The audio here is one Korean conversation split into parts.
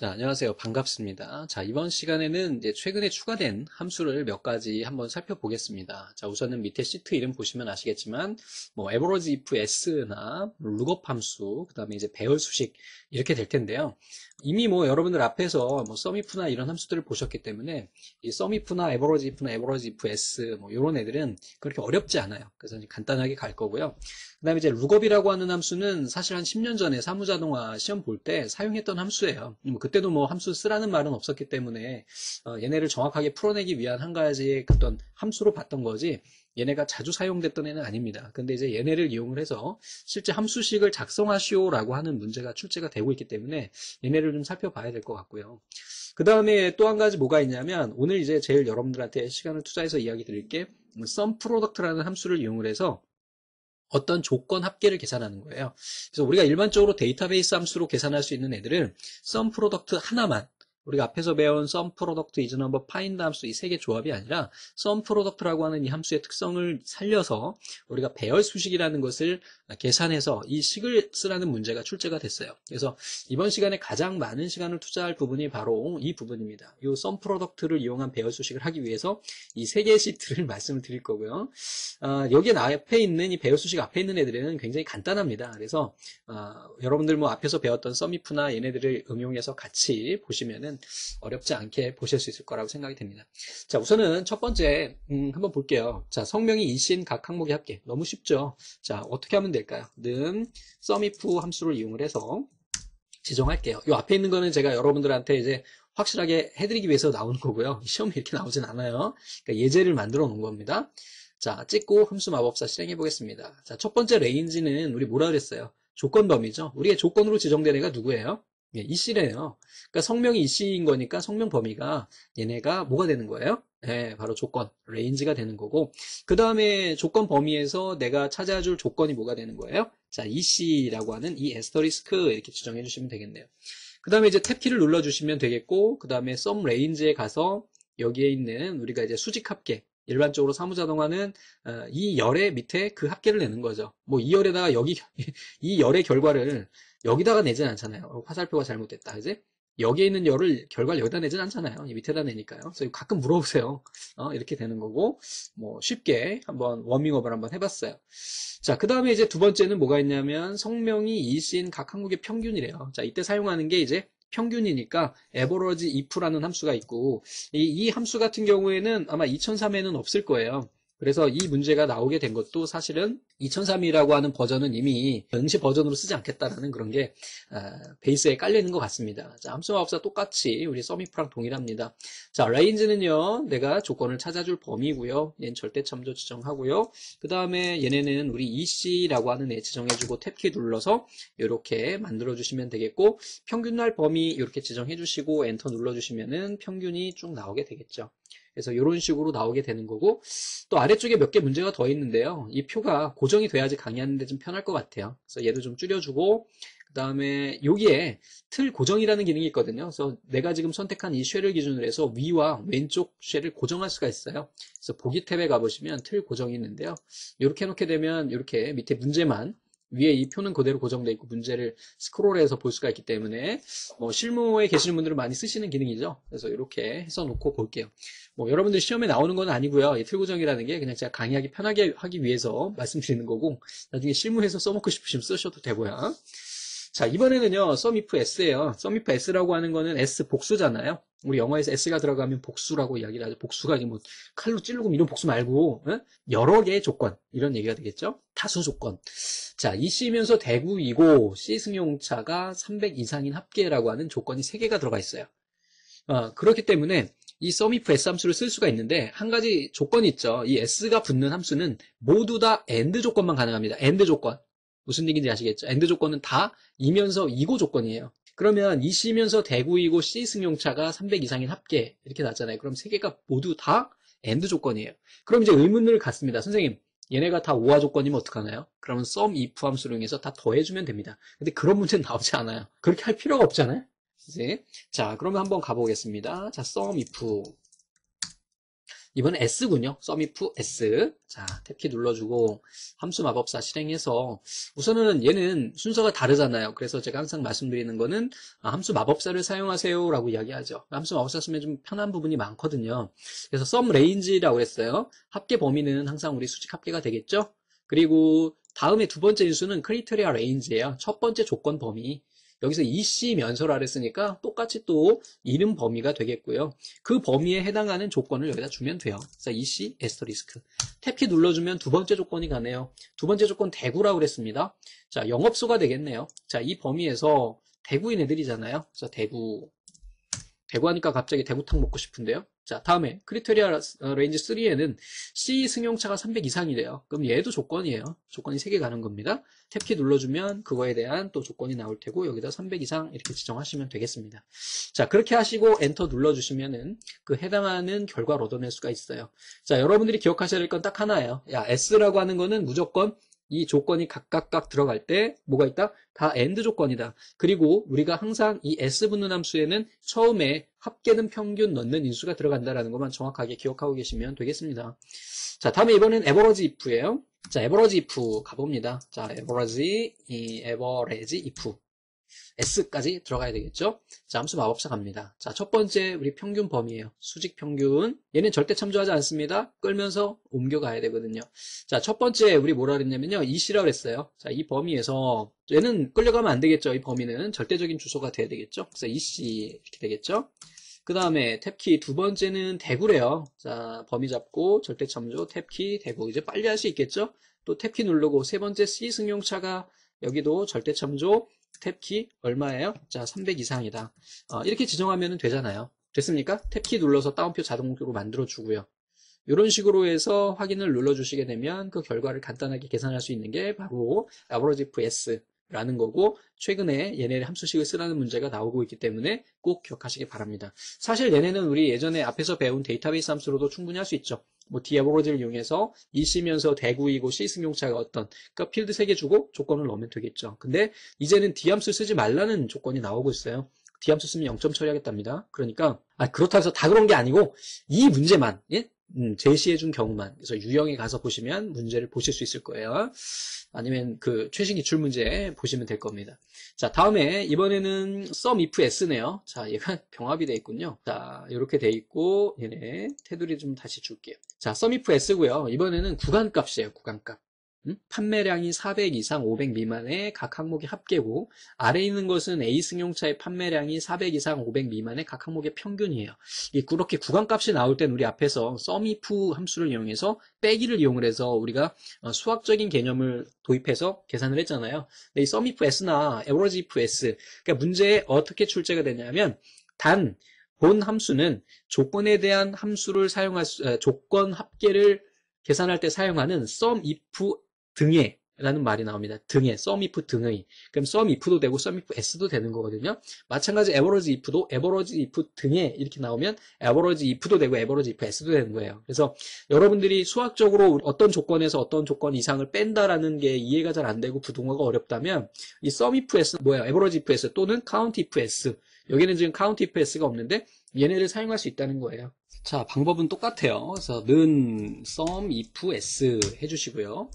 자, 안녕하세요. 반갑습니다. 자, 이번 시간에는 이제 최근에 추가된 함수를 몇 가지 한번 살펴보겠습니다. 자, 우선은 밑에 시트 이름 보시면 아시겠지만, 뭐, average if s나 lookup 뭐, 함수, 그 다음에 이제 배열 수식, 이렇게 될 텐데요. 이미 뭐, 여러분들 앞에서 뭐, sum if나 이런 함수들을 보셨기 때문에, 이 sum if나 average if나 average if s, 뭐, 요런 애들은 그렇게 어렵지 않아요. 그래서 간단하게 갈 거고요. 그 다음에 이제 룩업이라고 하는 함수는 사실 한 10년 전에 사무자동화 시험 볼 때 사용했던 함수예요. 뭐 그때도 뭐 함수 쓰라는 말은 없었기 때문에 어, 얘네를 정확하게 풀어내기 위한 한 가지의 어떤 함수로 봤던 거지 얘네가 자주 사용됐던 애는 아닙니다. 근데 이제 얘네를 이용을 해서 실제 함수식을 작성하시오라고 하는 문제가 출제가 되고 있기 때문에 얘네를 좀 살펴봐야 될 것 같고요. 그 다음에 또 한 가지 뭐가 있냐면 오늘 이제 제일 여러분들한테 시간을 투자해서 이야기 드릴게 썸 프로덕트라는 함수를 이용을 해서 어떤 조건 합계를 계산하는 거예요. 그래서 우리가 일반적으로 데이터베이스 함수로 계산할 수 있는 애들은 sum 프로덕트 하나만 우리가 앞에서 배운 sum product is number find 함수 이 세 개 조합이 아니라 sum product라고 하는 이 함수의 특성을 살려서 우리가 배열 수식이라는 것을 계산해서 이 식을 쓰라는 문제가 출제가 됐어요. 그래서 이번 시간에 가장 많은 시간을 투자할 부분이 바로 이 부분입니다. 이 sum product를 이용한 배열 수식을 하기 위해서 이 세 개의 시트를 말씀을 드릴 거고요. 아, 여기 앞에 있는 이 배열 수식 앞에 있는 애들은 굉장히 간단합니다. 그래서 아, 여러분들 뭐 앞에서 배웠던 sumif나 얘네들을 응용해서 같이 보시면은 보시면 어렵지 않게 보실 수 있을 거라고 생각이 됩니다. 자, 우선은 첫 번째 음, 한번 볼게요. 자, 성명이 인신각 항목의 합계 너무 쉽죠. 자, 어떻게 하면 될까요? 는 sumif 함수를 이용을 해서 지정할게요. 이 앞에 있는 거는 제가 여러분들한테 이제 확실하게 해드리기 위해서 나오는 거고요. 시험에 이렇게 나오진 않아요. 그러니까 예제를 만들어 놓은 겁니다. 자, 찍고 함수 마법사 실행해 보겠습니다. 자, 첫 번째 레인지는 우리 뭐라 그랬어요? 조건 범위죠. 우리의 조건으로 지정된 애가 누구예요? 예, 이씨래요. 그러니까 성명이 이씨인 거니까 성명 범위가 얘네가 뭐가 되는 거예요? 예, 바로 조건, 레인지가 되는 거고 그 다음에 조건 범위에서 내가 찾아줄 조건이 뭐가 되는 거예요? 자, 이씨라고 하는 이 에스터리스크 이렇게 지정해 주시면 되겠네요. 그 다음에 이제 탭키를 눌러주시면 되겠고 그 다음에 썸 레인지에 가서 여기에 있는 우리가 이제 수직 합계 일반적으로 사무자동화는 어, 이 열의 밑에 그 합계를 내는 거죠. 뭐 이 열에다가 여기 이 열의 결과를 여기다가 내진 않잖아요. 어, 화살표가 잘못됐다. 이제 여기에 있는 열을 결과를 여기다 내진 않잖아요. 밑에다 내니까요. 그래서 가끔 물어보세요. 어, 이렇게 되는 거고 뭐 쉽게 한번 워밍업을 한번 해봤어요. 자, 그 다음에 이제 두 번째는 뭐가 있냐면 성명이 이신 각한국의 평균이래요. 자, 이때 사용하는 게 이제 평균이니까 에버 e 지 if라는 함수가 있고 이, 이 함수 같은 경우에는 아마 2003에는 없을 거예요. 그래서 이 문제가 나오게 된 것도 사실은 2003이라고 하는 버전은 이미 전시 버전으로 쓰지 않겠다라는 그런 게 아, 베이스에 깔려있는것 같습니다. 자, 함수와 합사 똑같이 우리 서미프랑 동일합니다. 자, 레인지는요. 내가 조건을 찾아줄 범위고요. 얘는 절대 참조 지정하고요. 그 다음에 얘네는 우리 EC라고 하는 애 지정해주고 탭키 눌러서 이렇게 만들어주시면 되겠고 평균날 범위 이렇게 지정해주시고 엔터 눌러주시면은 평균이 쭉 나오게 되겠죠. 그래서 이런 식으로 나오게 되는 거고 또 아래쪽에 몇 개 문제가 더 있는데요. 이 표가 고정이 돼야지 강의하는데 좀 편할 것 같아요. 그래서 얘도 좀 줄여주고 그 다음에 여기에 틀 고정이라는 기능이 있거든요. 그래서 내가 지금 선택한 이 쉘을 기준으로 해서 위와 왼쪽 쉘을 고정할 수가 있어요. 그래서 보기 탭에 가보시면 틀 고정이 있는데요. 이렇게 해놓게 되면 이렇게 밑에 문제만 위에 이 표는 그대로 고정되어 있고 문제를 스크롤해서 볼 수가 있기 때문에 뭐 실무에 계시는 분들은 많이 쓰시는 기능이죠. 그래서 이렇게 해서 놓고 볼게요. 뭐 여러분들 시험에 나오는 건 아니고요. 이 틀 고정이라는 게 그냥 제가 강의하기 편하게 하기 위해서 말씀드리는 거고 나중에 실무에서 써먹고 싶으시면 쓰셔도 되고요. 자, 이번에는요, 썸이프 S예요. 썸이프 S라고 하는 거는 S 복수잖아요. 우리 영어에서 S가 들어가면 복수라고 이야기를 하죠. 복수가 뭐 칼로 찌르고 이런 복수 말고 응? 여러 개의 조건 이런 얘기가 되겠죠. 다수 조건. 자, 이씨면서 대구이고 C 승용차가 300 이상인 합계라고 하는 조건이 3개가 들어가 있어요. 어, 그렇기 때문에 이 썸이프 S 함수를 쓸 수가 있는데 한 가지 조건이 있죠. 이 S가 붙는 함수는 모두 다 AND 조건만 가능합니다. AND 조건. 무슨 얘기인지 아시겠죠? 엔드 조건은 다 이면서 이고 조건이에요. 그러면 이시면서 대구이고 C 승용차가 300 이상인 합계 이렇게 났잖아요. 그럼 세 개가 모두 다 엔드 조건이에요. 그럼 이제 의문을 갖습니다. 선생님, 얘네가 다 오화 조건이면 어떡하나요? 그러면 썸, if 함수를 이용해서 다 더해주면 됩니다. 근데 그런 문제는 나오지 않아요. 그렇게 할 필요가 없잖아요. 이제 자, 그러면 한번 가보겠습니다. 자, 썸, if 이번엔 S군요. 서미프 S. 자, 탭키 눌러주고 함수 마법사 실행해서 우선은 얘는 순서가 다르잖아요. 그래서 제가 항상 말씀드리는 거는 아, 함수 마법사를 사용하세요 라고 이야기하죠. 함수 마법사 쓰면 좀 편한 부분이 많거든요. 그래서 썸 레인지라고 했어요. 합계 범위는 항상 우리 수직 합계가 되겠죠. 그리고 다음에 두 번째 인수는 크리테리아 레인지예요. 첫 번째 조건 범위. 여기서 이씨 면설화를 으니까 똑같이 또 이름 범위가 되겠고요. 그 범위에 해당하는 조건을 여기다 주면 돼요. 그 이씨 에스터리스크. 탭키 눌러주면 두 번째 조건이 가네요. 두 번째 조건 대구라고 그랬습니다. 자, 영업소가 되겠네요. 자, 이 범위에서 대구인 애들이잖아요. 그래서 대구 대구 하니까 갑자기 대구탕 먹고 싶은데요. 자 다음에 크리테리아 레인지 3에는 C 승용차가 300 이상이 래요 그럼 얘도 조건이에요. 조건이 3개 가는 겁니다. 탭키 눌러주면 그거에 대한 또 조건이 나올 테고 여기다 300 이상 이렇게 지정하시면 되겠습니다. 자 그렇게 하시고 엔터 눌러주시면은 그 해당하는 결과를 얻어낼 수가 있어요. 자 여러분들이 기억하셔야 될 건 딱 하나예요. 야 S라고 하는 거는 무조건 이 조건이 각각각 들어갈 때 뭐가 있다? 다 AND 조건이다. 그리고 우리가 항상 이 S분은 함수에는 처음에 합계는 평균 넣는 인수가 들어간다라는 것만 정확하게 기억하고 계시면 되겠습니다. 자, 다음에 이번엔 에버러지 if예요. 자, 에버러지 if 가봅니다. 자, 에버러지 이 에버레지 if S까지 들어가야 되겠죠? 자, 함수 마법사 갑니다. 자, 첫 번째 우리 평균 범위예요. 수직 평균. 얘는 절대 참조하지 않습니다. 끌면서 옮겨가야 되거든요. 자, 첫 번째 우리 뭐라 그랬냐면요. 이시 라고 그랬어요. 자, 이 범위에서 얘는 끌려가면 안 되겠죠. 이 범위는 절대적인 주소가 돼야 되겠죠. 그래서 이 c 이렇게 되겠죠. 그 다음에 탭키 두 번째는 대구래요. 자, 범위 잡고 절대 참조 탭키 대구 이제 빨리 할 수 있겠죠? 또 탭키 누르고 세 번째 C 승용차가 여기도 절대 참조 탭키 얼마예요? 자, 300 이상이다. 어, 이렇게 지정하면 되잖아요. 됐습니까? 탭키 눌러서 다운표 자동으로 만들어주고요. 이런 식으로 해서 확인을 눌러주시게 되면 그 결과를 간단하게 계산할 수 있는 게 바로 아버러지 VS 라는 거고 최근에 얘네를 함수식을 쓰라는 문제가 나오고 있기 때문에 꼭 기억하시기 바랍니다. 사실 얘네는 우리 예전에 앞에서 배운 데이터베이스 함수로도 충분히 할 수 있죠. 뭐 디아보로지를 이용해서 일시면서 대구이고 시 승용차가 어떤 그러니까 필드 3개 주고 조건을 넣으면 되겠죠. 근데 이제는 디함수 쓰지 말라는 조건이 나오고 있어요. 디함수 쓰면 0점 처리하겠답니다. 그러니까 아 그렇다고 해서 다 그런 게 아니고 이 문제만 예? 음, 제시해준 경우만 그래서 유형에 가서 보시면 문제를 보실 수 있을 거예요 아니면 그 최신 기출 문제 보시면 될 겁니다 자 다음에 이번에는 sum if s네요 자 얘가 병합이 돼 있군요 자 이렇게 돼 있고 얘네 테두리 좀 다시 줄게요 자 sum if s고요 이번에는 구간값이에요 구간값 판매량이 400 이상 500 미만의 각 항목의 합계고 아래 있는 것은 A 승용차의 판매량이 400 이상 500 미만의 각 항목의 평균이에요. 그렇게 구간값이 나올 땐 우리 앞에서 썸이프 함수를 이용해서 빼기를 이용을 해서 우리가 어, 수학적인 개념을 도입해서 계산을 했잖아요. 근데 이 썸이프 S나 에버러지 이프 S 그러니까 문제에 어떻게 출제가 되냐면 단 본 함수는 조건에 대한 함수를 사용할 수, 조건 합계를 계산할 때 사용하는 sum if 등에 라는 말이 나옵니다. 등에, sum if 등의. 그럼 sum if도 되고 sum if s도 되는 거거든요. 마찬가지 average if도 average if 등에 이렇게 나오면 average if도 되고 average if s도 되는 거예요. 그래서 여러분들이 수학적으로 어떤 조건에서 어떤 조건 이상을 뺀다라는 게 이해가 잘 안 되고 부동화가 어렵다면 이 sum if s 뭐예요? average if s 또는 count if s 여기는 지금 count if s가 없는데 얘네를 사용할 수 있다는 거예요. 자, 방법은 똑같아요. 그래서 는 sum if s 해주시고요.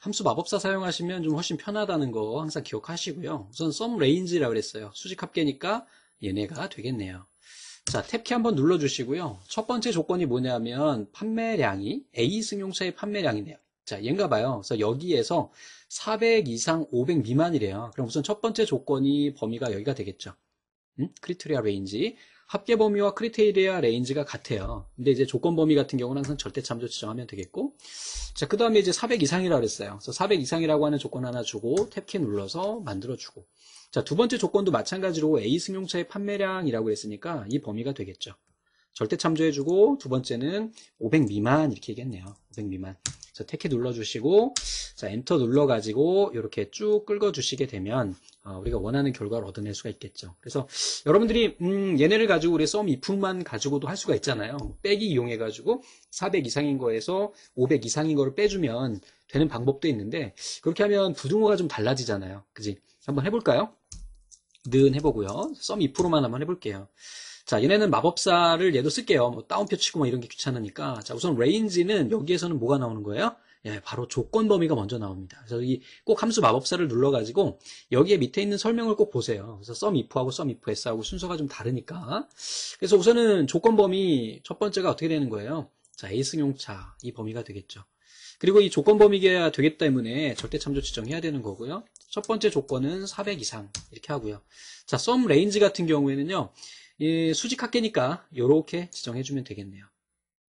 함수 마법사 사용하시면 좀 훨씬 편하다는 거 항상 기억하시고요. 우선 썸 레인지라고 그랬어요. 수직 합계니까 얘네가 되겠네요. 자, 탭키 한번 눌러주시고요. 첫 번째 조건이 뭐냐면 판매량이 A 승용차의 판매량이네요. 자, 얘인가 봐요. 그래서 여기에서 400 이상 500 미만이래요. 그럼 우선 첫 번째 조건이 범위가 여기가 되겠죠. 음? 크리트리아 레인지 합계 범위와 크리테리아 레인지가 같아요. 근데 이제 조건 범위 같은 경우는 항상 절대 참조 지정하면 되겠고 자, 그 다음에 이제 400 이상이라고 그랬어요. 그래서 400 이상이라고 하는 조건 하나 주고 탭키 눌러서 만들어주고 자, 두 번째 조건도 마찬가지로 A 승용차의 판매량이라고 했으니까 이 범위가 되겠죠. 절대 참조해주고 두 번째는 500 미만 이렇게 얘기했네요. 500 미만. 자, 테키 눌러주시고 자 엔터 눌러가지고 이렇게 쭉 끌어주시게 되면 어, 우리가 원하는 결과를 얻어낼 수가 있겠죠. 그래서 여러분들이 음, 얘네를 가지고 우리 썸 이품만 가지고도 할 수가 있잖아요. 빼기 이용해가지고 400 이상인 거에서 500 이상인 거를 빼주면 되는 방법도 있는데 그렇게 하면 부등호가 좀 달라지잖아요. 그지? 한번 해볼까요? 는 해보고요. 썸 2%만 한번 해볼게요. 자, 얘네는 마법사를 얘도 쓸게요. 뭐 다운표 치고 뭐 이런 게 귀찮으니까. 자, 우선 레인지는 여기에서는 뭐가 나오는 거예요? 예, 바로 조건 범위가 먼저 나옵니다. 그래서 이 꼭 함수 마법사를 눌러가지고 여기에 밑에 있는 설명을 꼭 보세요. 그래서 썸 if하고 썸 if s하고 순서가 좀 다르니까. 그래서 우선은 조건 범위 첫 번째가 어떻게 되는 거예요? 자, a 승용차 이 범위가 되겠죠. 그리고 이 조건 범위가 되기 때문에 절대 참조 지정해야 되는 거고요. 첫 번째 조건은 400 이상 이렇게 하고요. 자, 썸 레인지 같은 경우에는요. 이 수직 합계니까 이렇게 지정해 주면 되겠네요.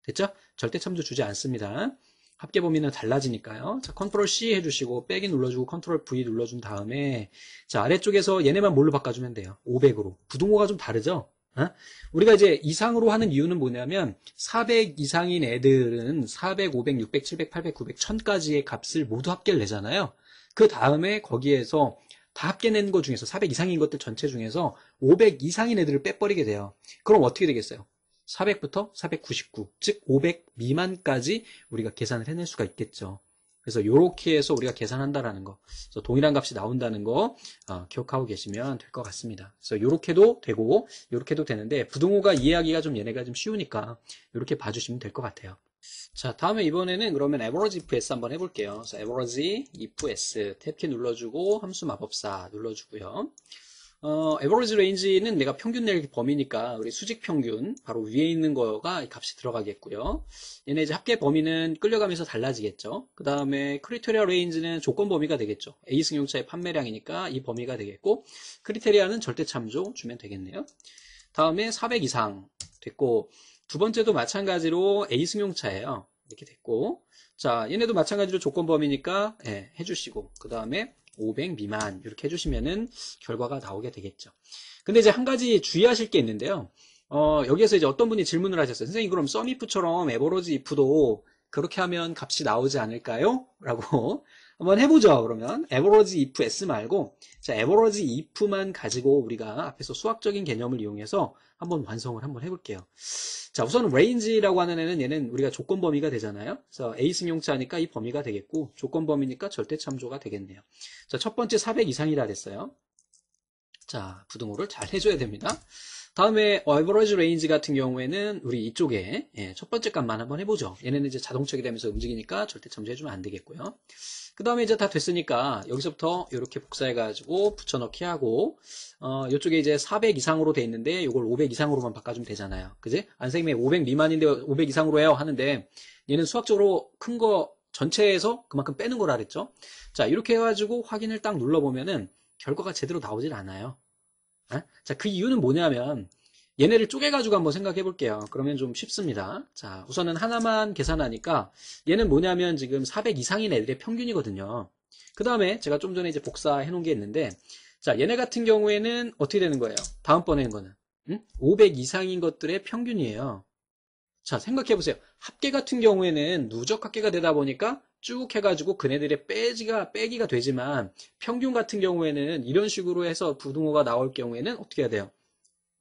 됐죠? 절대 참조 주지 않습니다. 합계 범위는 달라지니까요. 자, 컨트롤 C 해주시고 빼기 눌러주고 컨트롤 V 눌러준 다음에 자 아래쪽에서 얘네만 뭘로 바꿔주면 돼요. 500으로. 부등호가 좀 다르죠? 어? 우리가 이제 이상으로 하는 이유는 뭐냐면 400 이상인 애들은 400, 500, 600, 700, 800, 900, 1000까지의 값을 모두 합계를 내잖아요. 그 다음에 거기에서 다 합계낸 것 중에서 400 이상인 것들 전체 중에서 500 이상인 애들을 빼버리게 돼요. 그럼 어떻게 되겠어요? 400부터 499, 즉 500 미만까지 우리가 계산을 해낼 수가 있겠죠. 그래서 이렇게 해서 우리가 계산한다라는 거, 동일한 값이 나온다는 거 어, 기억하고 계시면 될 것 같습니다. 그래서 이렇게도 되고 이렇게도 되는데 부등호가 이해하기가 좀 얘네가 좀 쉬우니까 이렇게 봐주시면 될 것 같아요. 자 다음에 이번에는 그러면 에버 e 지 if s 한번 해볼게요 에버서지 if s 탭키 눌러주고 함수 마법사 눌러주고요 에버 v 지레인지는 내가 평균 낼 범위니까 우리 수직 평균 바로 위에 있는 거가 값이 들어가겠고요 얘네 이제 합계 범위는 끌려가면서 달라지겠죠 그 다음에 크리테리아 레인지는 조건 범위가 되겠죠 A 승용차의 판매량이니까 이 범위가 되겠고 크리테리아는 절대 참조 주면 되겠네요 다음에 400 이상 됐고 두 번째도 마찬가지로 A 승용차예요. 이렇게 됐고 자 얘네도 마찬가지로 조건 범위니까 예, 해주시고 그 다음에 500 미만 이렇게 해주시면은 결과가 나오게 되겠죠. 근데 이제 한 가지 주의하실 게 있는데요. 어, 여기에서 이제 어떤 분이 질문을 하셨어요. 선생님 그럼 써미프처럼 에버로지 if도 그렇게 하면 값이 나오지 않을까요? 라고 한번 해보죠. 그러면 에버로지 if s 말고 자 a v e r a g if만 가지고 우리가 앞에서 수학적인 개념을 이용해서 한번 완성을 한번 해볼게요. 자, 우선 range라고 하는 애는 얘는 우리가 조건 범위가 되잖아요. 그래서 a 승용차니까 이 범위가 되겠고 조건 범위니까 절대 참조가 되겠네요. 자, 첫 번째 400 이상이라 됐어요. 자, 부등호를 잘 해줘야 됩니다. 다음에 average range 같은 경우에는 우리 이쪽에 예, 첫 번째 값만 한번 해보죠. 얘네는 이제 자동차이 되면서 움직이니까 절대 참조해주면 안 되겠고요. 그 다음에 이제 다 됐으니까 여기서부터 이렇게 복사해가지고 붙여넣기 하고 어, 이쪽에 이제 400 이상으로 돼 있는데 이걸 500 이상으로만 바꿔주면 되잖아요. 그지? 안생님이500 미만인데 500 이상으로 해요 하는데 얘는 수학적으로 큰 거 전체에서 그만큼 빼는 거라 그랬죠. 자 이렇게 해가지고 확인을 딱 눌러보면은 결과가 제대로 나오질 않아요. 어? 자그 이유는 뭐냐면 얘네를 쪼개가지고 한번 생각해 볼게요. 그러면 좀 쉽습니다. 자, 우선은 하나만 계산하니까 얘는 뭐냐면 지금 400 이상인 애들의 평균이거든요. 그 다음에 제가 좀 전에 이제 복사해 놓은 게 있는데 자, 얘네 같은 경우에는 어떻게 되는 거예요? 다음번에 는 거는 음? 500 이상인 것들의 평균이에요. 자, 생각해 보세요. 합계 같은 경우에는 누적 합계가 되다 보니까 쭉 해가지고 그네들의 빼지가 빼기가 되지만 평균 같은 경우에는 이런 식으로 해서 부등호가 나올 경우에는 어떻게 해야 돼요?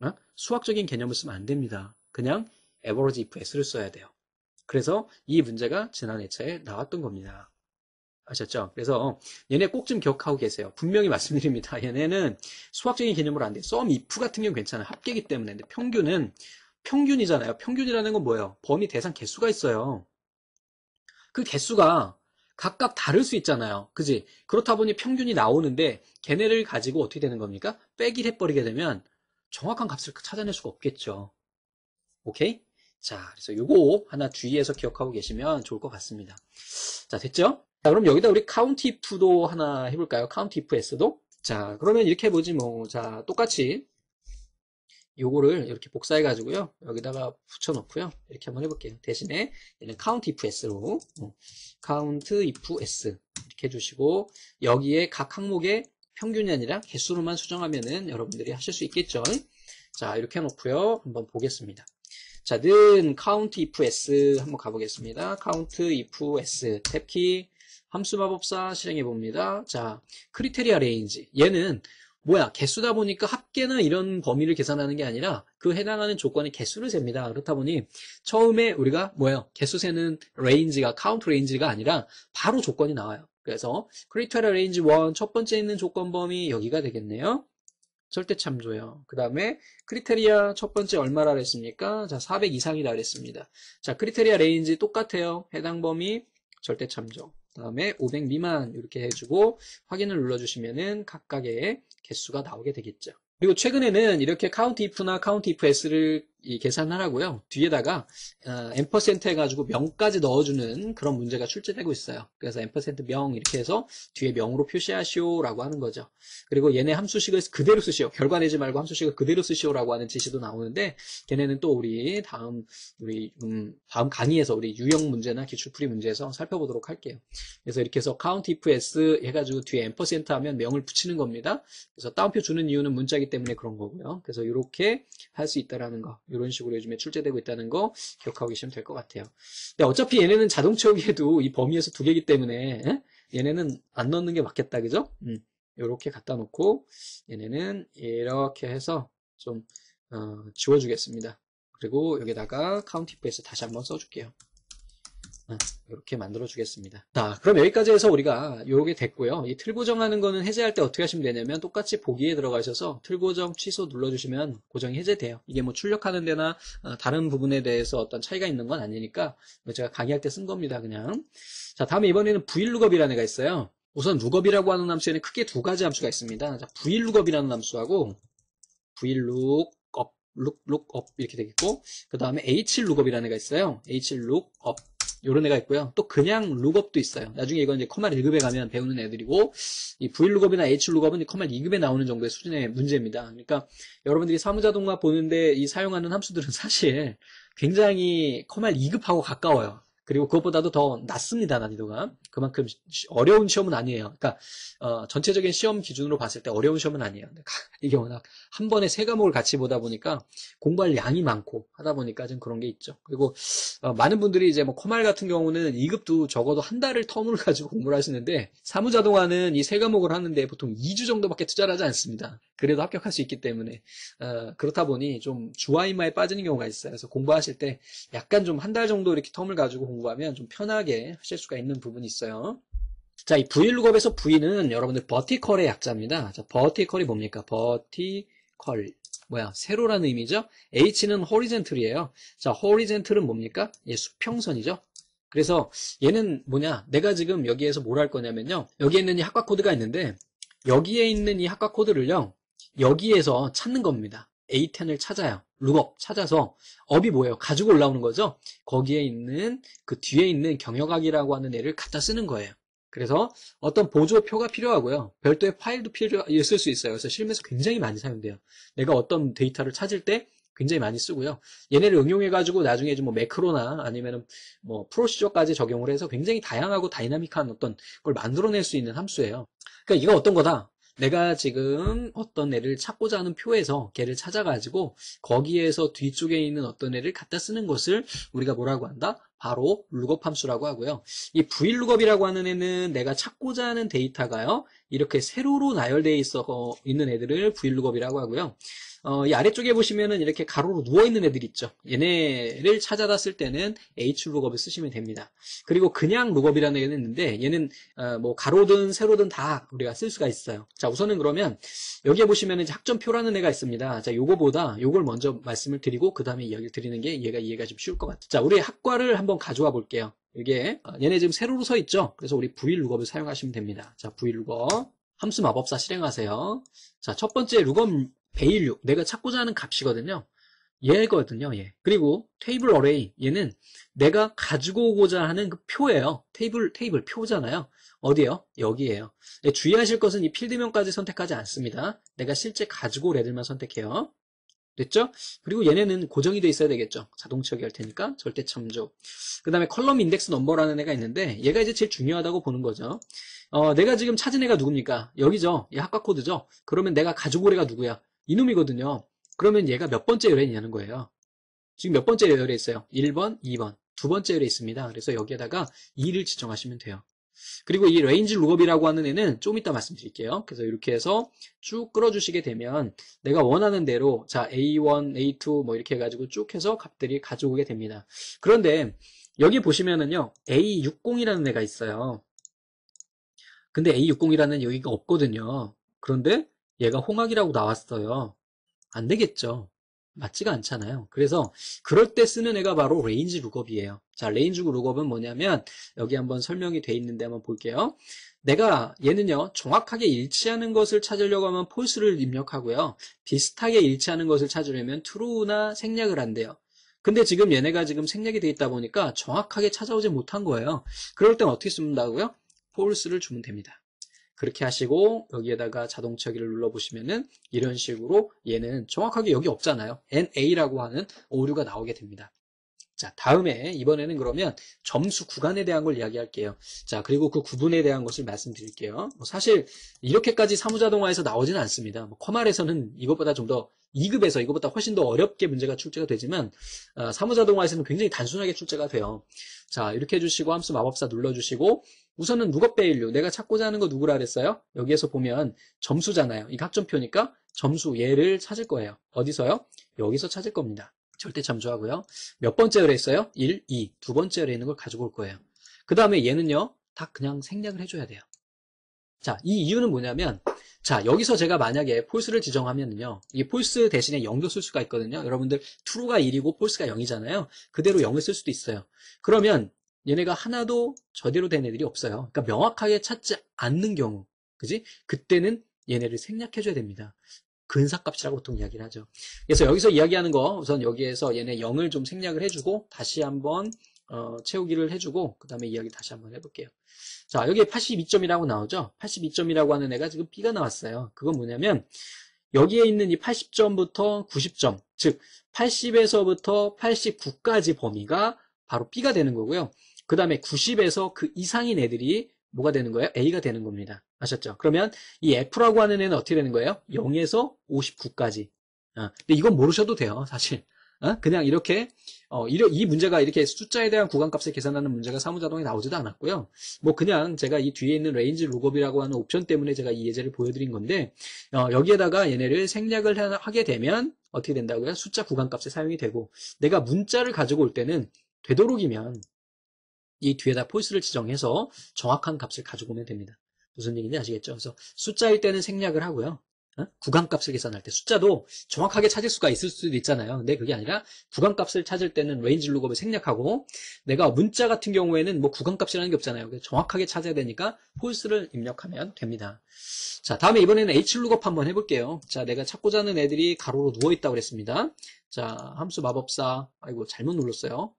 어? 수학적인 개념을 쓰면 안 됩니다. 그냥 average if s를 써야 돼요. 그래서 이 문제가 지난 회차에 나왔던 겁니다. 아셨죠? 그래서 얘네 꼭 좀 기억하고 계세요. 분명히 말씀드립니다. 얘네는 수학적인 개념으로 안 돼. s 썸 if 같은 경우 는 괜찮아. 요 합계이기 때문에. 근데 평균은 평균이잖아요. 평균이라는 건 뭐예요? 범위 대상 개수가 있어요. 그 개수가 각각 다를 수 있잖아요. 그지? 그렇다 보니 평균이 나오는데 걔네를 가지고 어떻게 되는 겁니까? 빼기를 해버리게 되면 정확한 값을 찾아낼 수가 없겠죠. 오케이? 자, 그래서 요거 하나 주의해서 기억하고 계시면 좋을 것 같습니다. 자, 됐죠? 자, 그럼 여기다 우리 카운트 if도 하나 해볼까요? 카운트 if에서도. 자, 그러면 이렇게 해보지 뭐. 자, 똑같이 요거를 이렇게 복사해가지고요. 여기다가 붙여놓고요. 이렇게 한번 해볼게요. 대신에 얘는 count if s로 count 어, if s 이렇게 해주시고 여기에 각 항목에 평균이 아니라 개수로만 수정하면은 여러분들이 하실 수 있겠죠. 자 이렇게 해놓고요. 한번 보겠습니다. 자, 는 count if s 한번 가보겠습니다. count if s 탭키 함수 마법사 실행해 봅니다. 자, 크리테리아 레인지 얘는 뭐야 개수다 보니까 합계나 이런 범위를 계산하는 게 아니라 그 해당하는 조건의 개수를 셉니다 그렇다 보니 처음에 우리가 뭐야 개수 세는 레인지가 카운트 레인지가 아니라 바로 조건이 나와요 그래서 크리티컬 레인지 1 첫 번째 있는 조건 범위 여기가 되겠네요. 절대 참조요. 그 다음에 크리테리아 첫 번째 얼마라 그랬습니까? 자, 400 이상이라 그랬습니다. 자, 크리테리아 레인지 똑같아요. 해당 범위 절대 참조. 그 다음에 500 미만 이렇게 해주고 확인을 눌러주시면은 각각의 개수가 나오게 되겠죠. 그리고 최근에는 이렇게 count if나 count ifs를 이 계산하라고요. 뒤에다가 앰퍼센트 어, 해가지고 명까지 넣어주는 그런 문제가 출제되고 있어요. 그래서 앰퍼센트 명 이렇게 해서 뒤에 명으로 표시하시오라고 하는 거죠. 그리고 얘네 함수식을 그대로 쓰시오. 결과 내지 말고 함수식을 그대로 쓰시오라고 하는 지시도 나오는데 걔네는 또 우리 다음 우리 음, 다음 강의에서 우리 유형 문제나 기출풀이 문제에서 살펴보도록 할게요. 그래서 이렇게 해서 count if s 해가지고 뒤에 앰퍼센트 하면 명을 붙이는 겁니다. 그래서 따옴표 주는 이유는 문자기 때문에 그런 거고요. 그래서 이렇게 할 수 있다라는 거. 이런 식으로 요즘에 출제되고 있다는 거 기억하고 계시면 될 것 같아요. 근데 어차피 얘네는 자동 채우기에도 이 범위에서 두 개기 때문에 에? 얘네는 안 넣는 게 맞겠다, 그죠? 이렇게 음, 갖다 놓고 얘네는 이렇게 해서 좀 어, 지워주겠습니다. 그리고 여기다가 카운티 베이스 다시 한번 써줄게요. 아, 이렇게 만들어 주겠습니다 자 그럼 여기까지 해서 우리가 요게 됐고요 이 틀 고정하는 거는 해제할 때 어떻게 하시면 되냐면 똑같이 보기에 들어가셔서 틀 고정 취소 눌러주시면 고정이 해제돼요 이게 뭐 출력하는 데나 어, 다른 부분에 대해서 어떤 차이가 있는 건 아니니까 제가 강의할 때 쓴 겁니다 그냥 자 다음에 이번에는 v1 룩업이라는 애가 있어요 우선 룩업이라고 하는 함수에는 크게 두 가지 함수가 있습니다 자, v1 룩업이라는 함수하고 v1 룩 룩, 룩업 이렇게 되겠고 그 다음에 hlookup 이라는 애가 있어요 hlookup 요런 애가 있고요. 또 그냥 룩업도 있어요. 나중에 이건 이제 커말 1급에 가면 배우는 애들이고 이 v l o o 이나 h l o o 은 커말 2급에 나오는 정도의 수준의 문제입니다. 그러니까 여러분들이 사무자동화 보는데 이 사용하는 함수들은 사실 굉장히 커말 2급하고 가까워요. 그리고 그것보다도 더 낮습니다 난이도가 그만큼 어려운 시험은 아니에요. 그러니까 어, 전체적인 시험 기준으로 봤을 때 어려운 시험은 아니에요. 이게 워낙 한 번에 세 과목을 같이 보다 보니까 공부할 양이 많고 하다 보니까 좀 그런 게 있죠. 그리고 어, 많은 분들이 이제 뭐 코말 같은 경우는 2급도 적어도 한 달을 텀을 가지고 공부를 하시는데 사무자동화는 이 세 과목을 하는데 보통 2주 정도밖에 투자를 하지 않습니다. 그래도 합격할 수 있기 때문에 어, 그렇다 보니 좀 주와이마에 빠지는 경우가 있어요. 그래서 공부하실 때 약간 좀 한 달 정도 이렇게 텀을 가지고 공부하면 좀 편하게 하실 수가 있는 부분이 있어요. 자, 이 VLOOKUP에서 V는 여러분들 버티컬의 약자입니다. 자, 버티컬이 뭡니까? 버티컬. 뭐야? 세로라는 의미죠? H는 호리젠틀이에요. 자, 호리젠틀은 뭡니까? 예, 수평선이죠. 그래서 얘는 뭐냐? 내가 지금 여기에서 뭘 할 거냐면요. 여기에 있는 이 학과 코드가 있는데 여기에 있는 이 학과 코드를요. 여기에서 찾는 겁니다. A10을 찾아요. 룩업 찾아서 업이 뭐예요? 가지고 올라오는 거죠. 거기에 있는 그 뒤에 있는 경역학이라고 하는 애를 갖다 쓰는 거예요. 그래서 어떤 보조표가 필요하고요. 별도의 파일도 필요 있을 수 있어요. 그래서 실무에서 굉장히 많이 사용돼요. 내가 어떤 데이터를 찾을 때 굉장히 많이 쓰고요. 얘네를 응용해가지고 나중에 좀 뭐 매크로나 아니면은 뭐 프로시저까지 적용을 해서 굉장히 다양하고 다이나믹한 어떤 걸 만들어낼 수 있는 함수예요. 그러니까 이거 어떤 거다? 내가 지금 어떤 애를 찾고자 하는 표에서 걔를 찾아가지고 거기에서 뒤쪽에 있는 어떤 애를 갖다 쓰는 것을 우리가 뭐라고 한다? 바로 룩업 함수라고 하고요. 이 v 룩업이라고 하는 애는 내가 찾고자 하는 데이터가요. 이렇게 세로로 나열되어 있는 애들을 v 룩업이라고 하고요. 어, 이 아래쪽에 보시면은 이렇게 가로로 누워있는 애들 있죠. 얘네를 찾아다 쓸 때는 h l o o k u p 을 쓰시면 됩니다. 그리고 그냥 룩업이라는 애는 있는데 얘는 어, 뭐 가로든 세로든 다 우리가 쓸 수가 있어요. 자 우선은 그러면 여기에 보시면은 학점표라는 애가 있습니다. 자 요거보다 요걸 먼저 말씀을 드리고 그 다음에 이야기를 드리는 게 얘가 이해가 좀 쉬울 것 같아요. 자 우리 학과를 한번 가져와 볼게요. 이게 어, 얘네 지금 세로로 서 있죠. 그래서 우리 v l o o k u p 을 사용하시면 됩니다. 자 v u p 함수 마법사 실행하세요. 자, 첫 번째 룩업 베일류 내가 찾고자 하는 값이거든요 얘거든요 얘 그리고 테이블 어레이 얘는 내가 가지고 오고자 하는 그 표예요 테이블 테이블 표잖아요 어디에요 여기에요 네, 주의하실 것은 이 필드명까지 선택하지 않습니다 내가 실제 가지고 올 애들만 선택해요 됐죠? 그리고 얘네는 고정이 돼 있어야 되겠죠. 자동처리 할 테니까 절대 참조. 그 다음에 컬럼 인덱스 넘버라는 애가 있는데 얘가 이제 제일 중요하다고 보는 거죠. 어, 내가 지금 찾은 애가 누굽니까? 여기죠. 이 학과 코드죠. 그러면 내가 가지고 올 애가 누구야? 이놈이거든요. 그러면 얘가 몇 번째 열에 있냐는 거예요. 지금 몇 번째 열에 있어요? 1번, 2번, 두 번째 열에 있습니다. 그래서 여기에다가 2를 지정하시면 돼요. 그리고 이 range 레인지 룩 p 이라고 하는 애는 좀 이따 말씀드릴게요. 그래서 이렇게 해서 쭉 끌어주시게 되면 내가 원하는 대로 자 A1, A2 뭐 이렇게 해가지고 쭉 해서 값들이 가져오게 됩니다. 그런데 여기 보시면은요 A60이라는 애가 있어요. 근데 A60이라는 여기가 없거든요. 그런데 얘가 홍학이라고 나왔어요. 안 되겠죠. 맞지가 않잖아요. 그래서 그럴 때 쓰는 애가 바로 레인지 룩업이에요. 자, 레인지 룩업은 뭐냐면 여기 한번 설명이 돼 있는데 한번 볼게요. 내가 얘는요. 정확하게 일치하는 것을 찾으려고 하면 폴스를 입력하고요. 비슷하게 일치하는 것을 찾으려면 true나 생략을 한대요. 근데 지금 얘네가 지금 생략이 돼 있다 보니까 정확하게 찾아오지 못한 거예요. 그럴 땐 어떻게 쓰면 다고요? 폴스를 주면 됩니다. 그렇게 하시고 여기에다가 자동차기를 눌러보시면은 이런 식으로 얘는 정확하게 여기 없잖아요. NA라고 하는 오류가 나오게 됩니다. 자, 다음에 이번에는 그러면 점수 구간에 대한 걸 이야기할게요. 자, 그리고 그 구분에 대한 것을 말씀드릴게요. 뭐 사실 이렇게까지 사무자동화에서 나오지는 않습니다. 뭐 커말에서는 이것보다 좀더 2급에서 이거보다 훨씬 더 어렵게 문제가 출제가 되지만 어, 사무자동화에서는 굉장히 단순하게 출제가 돼요. 자 이렇게 해주시고 함수 마법사 눌러주시고 우선은 누가배일류 내가 찾고자 하는 거 누구라 그랬어요? 여기에서 보면 점수잖아요. 이거 합점표니까 점수 얘를 찾을 거예요. 어디서요? 여기서 찾을 겁니다. 절대 참조하고요. 몇 번째 그랬어요? 1, 2. 두 번째 열에 있는 걸 가지고 올 거예요. 그 다음에 얘는요. 다 그냥 생략을 해줘야 돼요. 자, 이 이유는 뭐냐면 자, 여기서 제가 만약에 폴스를 지정하면요. 이 폴스 대신에 0도 쓸 수가 있거든요. 여러분들 t r 가 1이고 폴스가 0이잖아요. 그대로 0을 쓸 수도 있어요. 그러면 얘네가 하나도 저대로 된 애들이 없어요. 그러니까 명확하게 찾지 않는 경우. 그지? 그때는 얘네를 생략해줘야 됩니다. 근사값이라고 보통 이야기를 하죠. 그래서 여기서 이야기하는 거 우선 여기에서 얘네 0을 좀 생략을 해주고 다시 한번 어, 채우기를 해주고 그 다음에 이야기 다시 한번 해볼게요. 자 여기에 82점이라고 나오죠. 82점이라고 하는 애가 네 지금 그 B가 나왔어요. 그건 뭐냐면 여기에 있는 이 80점부터 90점 즉 80에서부터 89까지 범위가 바로 B가 되는 거고요. 그 다음에 90에서 그 이상인 애들이 뭐가 되는 거예요? A가 되는 겁니다. 아셨죠? 그러면 이 F라고 하는 애는 어떻게 되는 거예요? 0에서 59까지. 아, 근데 이건 모르셔도 돼요, 사실. 어? 그냥 이렇게 어, 이 문제가 이렇게 숫자에 대한 구간값을 계산하는 문제가 사무자동에 나오지도 않았고요. 뭐 그냥 제가 이 뒤에 있는 range l o o k u p 이라고 하는 옵션 때문에 제가 이 예제를 보여드린 건데 어, 여기에다가 얘네를 생략을 하게 되면 어떻게 된다고요? 숫자 구간값에 사용이 되고 내가 문자를 가지고 올 때는 되도록이면 이 뒤에다 포인트를 지정해서 정확한 값을 가지고 오면 됩니다. 무슨 얘기인지 아시겠죠? 그래서 숫자일 때는 생략을 하고요. 어? 구간값을 계산할 때 숫자도 정확하게 찾을 수가 있을 수도 있잖아요 근데 그게 아니라 구간값을 찾을 때는 레인지 룩업을 생략하고 내가 문자 같은 경우에는 뭐 구간값이라는 게 없잖아요 정확하게 찾아야 되니까 폴스를 입력하면 됩니다 자 다음에 이번에는 h 룩업 한번 해볼게요 자 내가 찾고자 하는 애들이 가로로 누워있다고 그랬습니다 자 함수 마법사 아이고 잘못 눌렀어요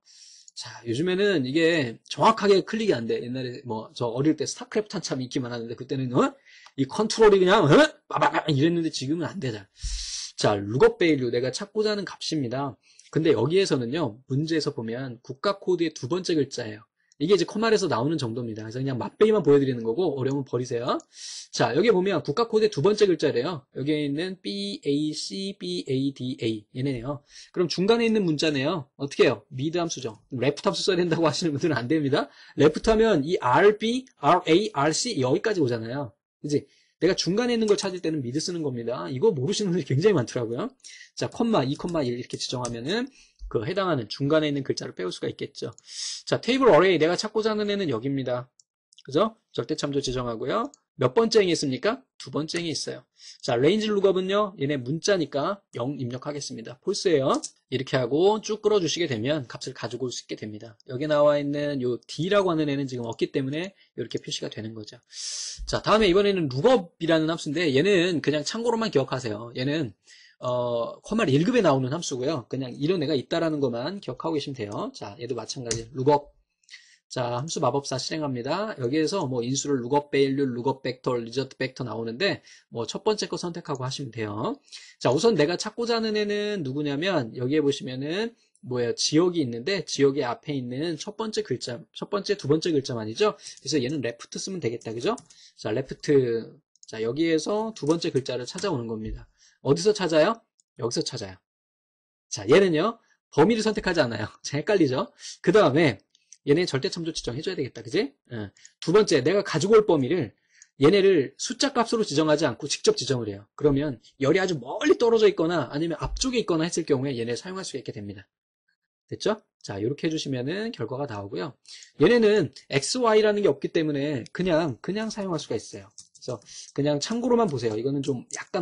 자, 요즘에는 이게 정확하게 클릭이 안 돼. 옛날에 뭐, 저 어릴 때 스타크래프트 한참 인기만 하는데, 그때는, 어? 이 컨트롤이 그냥, 어? 빠바바! 바 이랬는데 지금은 안 되잖아. 자, 루거 베일류 내가 찾고자 하는 값입니다. 근데 여기에서는요, 문제에서 보면 국가 코드의 두 번째 글자예요. 이게 이제 코말에서 나오는 정도입니다. 그래서 그냥 맛배기만 보여드리는 거고 어려우면 버리세요. 자 여기 보면 국가 코드의 두 번째 글자래요. 여기에 있는 B, A, C, B, A, D, A 얘네요. 네 그럼 중간에 있는 문자네요. 어떻게 해요? 미드 함수죠. 레프트 함수 써야 된다고 하시는 분들은 안 됩니다. 레프트 하면 이 R, B, R, A, R, C 여기까지 오잖아요. 그지? 내가 중간에 있는 걸 찾을 때는 미드 쓰는 겁니다. 이거 모르시는 분들이 굉장히 많더라고요. 자, 콤마, 2, 1 이렇게 지정하면은 그 해당하는 중간에 있는 글자를 빼올 수가 있겠죠. 자, 테이블 어레이 내가 찾고자 하는 애는 여기입니다. 그죠? 절대 참조 지정하고요. 몇 번째 행이 있습니까? 두 번째 행이 있어요. 자, 레인지 룩업은요, 얘네 문자니까 0 입력하겠습니다. 폴스예요. 이렇게 하고 쭉 끌어주시게 되면 값을 가지고 올 수 있게 됩니다. 여기 나와 있는 요 D라고 하는 애는 지금 없기 때문에 이렇게 표시가 되는 거죠. 자, 다음에 이번에는 룩업이라는 함수인데 얘는 그냥 참고로만 기억하세요. 얘는 어, 쿼말 1급에 나오는 함수고요. 그냥 이런 애가 있다라는 것만 기억하고 계시면 돼요. 자, 얘도 마찬가지 루벅. 자, 함수 마법사 실행합니다. 여기에서 뭐 인수를 루업 베일류, 루업 벡터, 리저트 벡터 나오는데 뭐 첫 번째 거 선택하고 하시면 돼요. 자, 우선 내가 찾고자 하는 애는 누구냐면 여기에 보시면은 뭐예요? 지역이 있는데 지역의 앞에 있는 첫 번째 글자, 첫 번째, 두 번째 글자만이죠. 그래서 얘는 레프트 쓰면 되겠다. 그죠? 자, 레프트. 자, 여기에서 두 번째 글자를 찾아오는 겁니다. 어디서 찾아요? 여기서 찾아요. 자, 얘는요. 범위를 선택하지 않아요. 잘 헷갈리죠? 그 다음에 얘네 절대참조 지정해줘야 되겠다. 그지? 예. 두 번째, 내가 가지고 올 범위를 얘네를 숫자 값으로 지정하지 않고 직접 지정을 해요. 그러면 열이 아주 멀리 떨어져 있거나 아니면 앞쪽에 있거나 했을 경우에 얘네 사용할 수가 있게 됩니다. 됐죠? 자, 이렇게 해주시면은 결과가 나오고요. 얘네는 XY라는 게 없기 때문에 그냥, 그냥 사용할 수가 있어요. 그래서 그냥 참고로만 보세요. 이거는 좀 약간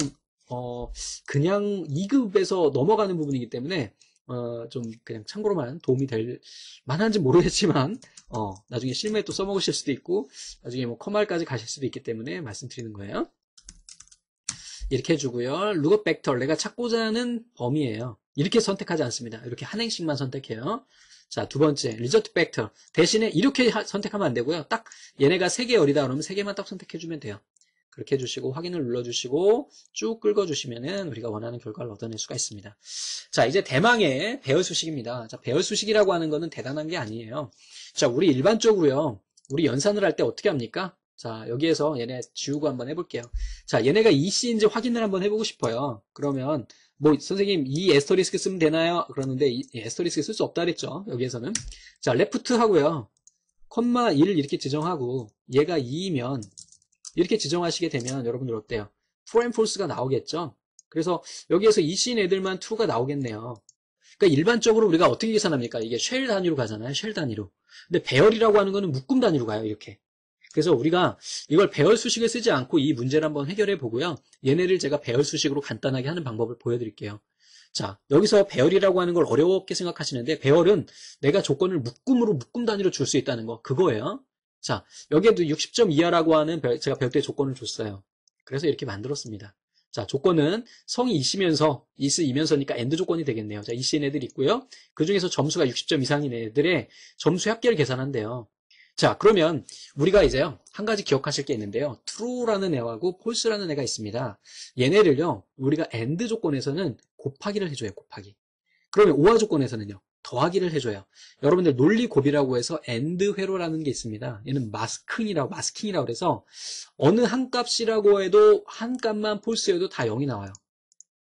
어, 그냥 2급에서 넘어가는 부분이기 때문에 어, 좀 그냥 참고로만 도움이 될 만한지 모르겠지만 어, 나중에 실무에 또 써먹으실 수도 있고 나중에 뭐 커말까지 가실 수도 있기 때문에 말씀드리는 거예요. 이렇게 해주고요. 룩업 벡터 내가 찾고자 하는 범위예요. 이렇게 선택하지 않습니다. 이렇게 한 행씩만 선택해요. 자, 두 번째, 리저트 벡터. 대신에 이렇게 하, 선택하면 안 되고요. 딱 얘네가 세개 열이다 그러면 세 개만 딱 선택해 주면 돼요. 그렇게 해주시고 확인을 눌러주시고 쭉 긁어주시면은 우리가 원하는 결과를 얻어낼 수가 있습니다. 자 이제 대망의 배열 수식입니다. 자 배열 수식이라고 하는 것은 대단한 게 아니에요. 자 우리 일반적으로요. 우리 연산을 할 때 어떻게 합니까? 자 여기에서 얘네 지우고 한번 해볼게요. 자 얘네가 EC인지 확인을 한번 해보고 싶어요. 그러면 뭐 선생님 이 에스터리스크 쓰면 되나요? 그러는데 이 에스터리스크 쓸 수 없다 그랬죠. 여기에서는 자 레프트 하고요. 콤마 1 이렇게 지정하고 얘가 2면 이 이렇게 지정하시게 되면 여러분들 어때요? 프레임 폴스가 나오겠죠? 그래서 여기에서 이 씬 애들만 2가 나오겠네요. 그러니까 일반적으로 우리가 어떻게 계산합니까? 이게 쉘 단위로 가잖아요. 쉘 단위로. 근데 배열이라고 하는 거는 묶음 단위로 가요. 이렇게. 그래서 우리가 이걸 배열 수식을 쓰지 않고 이 문제를 한번 해결해 보고요. 얘네를 제가 배열 수식으로 간단하게 하는 방법을 보여드릴게요. 자, 여기서 배열이라고 하는 걸 어렵게 려 생각하시는데 배열은 내가 조건을 묶음으로 묶음 단위로 줄 수 있다는 거 그거예요. 자, 여기에도 60점 이하라고 하는 제가 별도의 조건을 줬어요. 그래서 이렇게 만들었습니다. 자, 조건은 성이 이시면서, 이스 이면서니까 엔드 조건이 되겠네요. 자, 이시인 애들 있고요. 그 중에서 점수가 60점 이상인 애들의 점수 합계를 계산한대요. 자, 그러면 우리가 이제요. 한 가지 기억하실 게 있는데요. true라는 애하고 false라는 애가 있습니다. 얘네를요. 우리가 엔드 조건에서는 곱하기를 해줘요. 곱하기. 그러면 오화 조건에서는요. 더하기를 해줘요. 여러분들 논리 고비라고 해서 엔드 회로라는 게 있습니다. 얘는 마스킹이라고 마스킹이라고 그서 어느 한 값이라고 해도 한 값만 폴스해도 다 0이 나와요.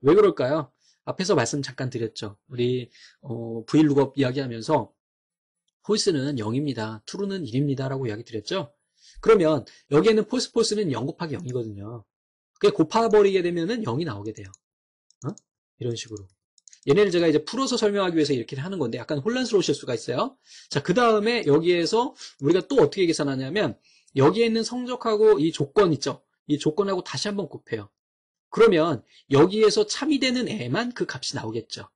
왜 그럴까요? 앞에서 말씀 잠깐 드렸죠. 우리 어, vlookup 이야기하면서 폴스는 0입니다. 트루는 1입니다. 라고 이야기 드렸죠. 그러면 여기에는 폴스 폴스는 0 곱하기 0이거든요. 그게 곱해버리게 되면 0이 나오게 돼요. 어? 이런 식으로. 얘네를 제가 이제 풀어서 설명하기 위해서 이렇게 하는 건데 약간 혼란스러우실 수가 있어요. 자, 그 다음에 여기에서 우리가 또 어떻게 계산하냐면 여기에 있는 성적하고 이 조건 있죠. 이 조건하고 다시 한번 곱해요. 그러면 여기에서 참이 되는 애만 그 값이 나오겠죠.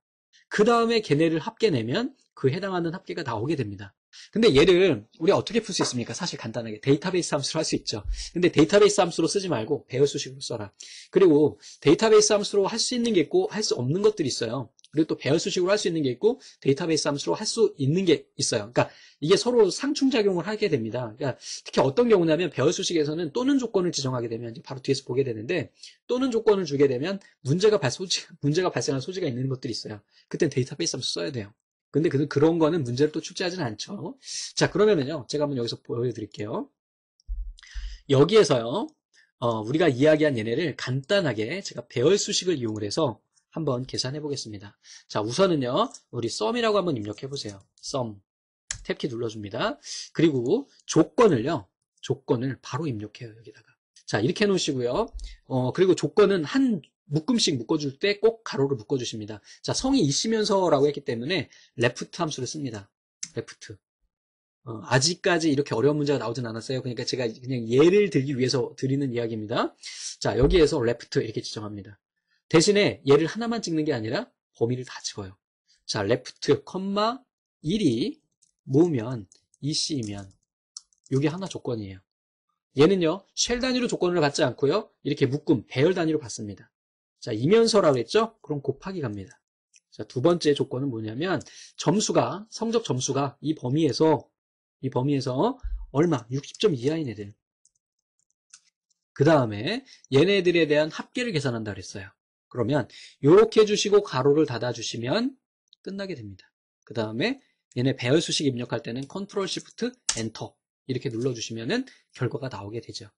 그 다음에 걔네를 합계내면 그 해당하는 합계가 나오게 됩니다. 근데 얘를 우리가 어떻게 풀 수 있습니까? 사실 간단하게 데이터베이스 함수로 할 수 있죠. 근데 데이터베이스 함수로 쓰지 말고 배열 수식으로 써라. 그리고 데이터베이스 함수로 할 수 있는 게 있고 할 수 없는 것들이 있어요. 그리고 또 배열 수식으로 할 수 있는 게 있고 데이터베이스 함수로 할 수 있는 게 있어요. 그러니까 이게 서로 상충작용을 하게 됩니다. 그러니까 특히 어떤 경우냐면 배열 수식에서는 또는 조건을 지정하게 되면 바로 뒤에서 보게 되는데 또는 조건을 주게 되면 문제가 발 소지 문제가 발생할 소지가 있는 것들이 있어요. 그때 데이터베이스 함수 써야 돼요. 근데 그, 런 거는 문제를 또 출제하지는 않죠. 자 그러면은요 제가 한번 여기서 보여드릴게요. 여기에서요 어, 우리가 이야기한 얘네를 간단하게 제가 배열 수식을 이용을 해서 한번 계산해 보겠습니다. 자, 우선은요. 우리 썸이라고 한번 입력해 보세요. 썸. 탭키 눌러줍니다. 그리고 조건을요. 조건을 바로 입력해요. 여기다가. 자, 이렇게 해 놓으시고요. 어, 그리고 조건은 한 묶음씩 묶어줄 때 꼭 가로를 묶어주십니다. 자, 성이 있으면서라고 했기 때문에 레프트 함수를 씁니다. 레프트. 어, 아직까지 이렇게 어려운 문제가 나오진 않았어요. 그러니까 제가 그냥 예를 들기 위해서 드리는 이야기입니다. 자, 여기에서 레프트 이렇게 지정합니다. 대신에 얘를 하나만 찍는 게 아니라 범위를 다 찍어요. 자, left, 컴마 1이 모으면 EC이면 이게 하나 조건이에요. 얘는요. 쉘 단위로 조건을 받지 않고요. 이렇게 묶음, 배열 단위로 받습니다. 자, 이면서라고 했죠? 그럼 곱하기 갑니다. 자, 두 번째 조건은 뭐냐면 점수가, 성적 점수가 이 범위에서 이 범위에서 얼마? 60점 이하인 애들. 그 다음에 얘네들에 대한 합계를 계산한다 그랬어요. 그러면 이렇게 해주시고 가로를 닫아주시면 끝나게 됩니다. 그 다음에 얘네 배열수식 입력할 때는 컨트롤 시프트 엔터 이렇게 눌러주시면은 결과가 나오게 되죠.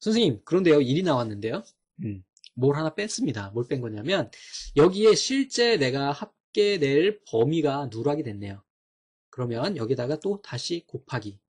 선생님 그런데요 일이 나왔는데요. 음, 뭘 하나 뺐습니다. 뭘 뺀 거냐면 여기에 실제 내가 합계될 범위가 누락이 됐네요. 그러면 여기다가 또 다시 곱하기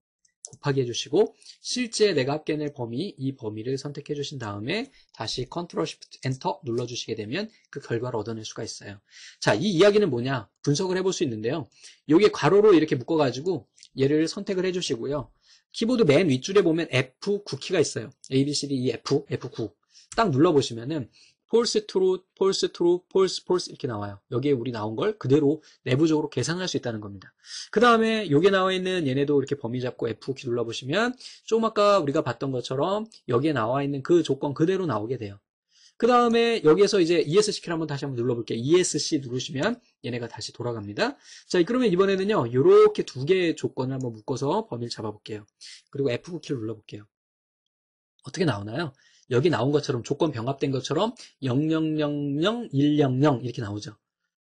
곱하기 해주시고 실제 내가 깨계낼 범위 이 범위를 선택해 주신 다음에 다시 컨트롤 쉬프트 엔터 눌러주시게 되면 그 결과를 얻어낼 수가 있어요 자 이 이야기는 뭐냐 분석을 해볼 수 있는데요 요게 괄호로 이렇게 묶어 가지고 얘를 선택을 해 주시고요 키보드 맨 윗줄에 보면 F9키가 있어요 A, B, C, D, E, F, F9 딱 눌러보시면은 폴스 트루, 폴스 트루, 폴스 폴스 이렇게 나와요. 여기에 우리 나온 걸 그대로 내부적으로 계산할 수 있다는 겁니다. 그 다음에 여기에 나와 있는 얘네도 이렇게 범위 잡고 F9 눌러보시면 좀 아까 우리가 봤던 것처럼 여기에 나와 있는 그 조건 그대로 나오게 돼요. 그 다음에 여기에서 이제 ESC키를 한번 다시 한번 눌러볼게요. ESC 누르시면 얘네가 다시 돌아갑니다. 자, 그러면 이번에는요, 이렇게두 개의 조건을 한번 묶어서 범위를 잡아볼게요. 그리고 F9키를 눌러볼게요. 어떻게 나오나요? 여기 나온 것처럼 조건 병합된 것처럼 0000100 이렇게 나오죠.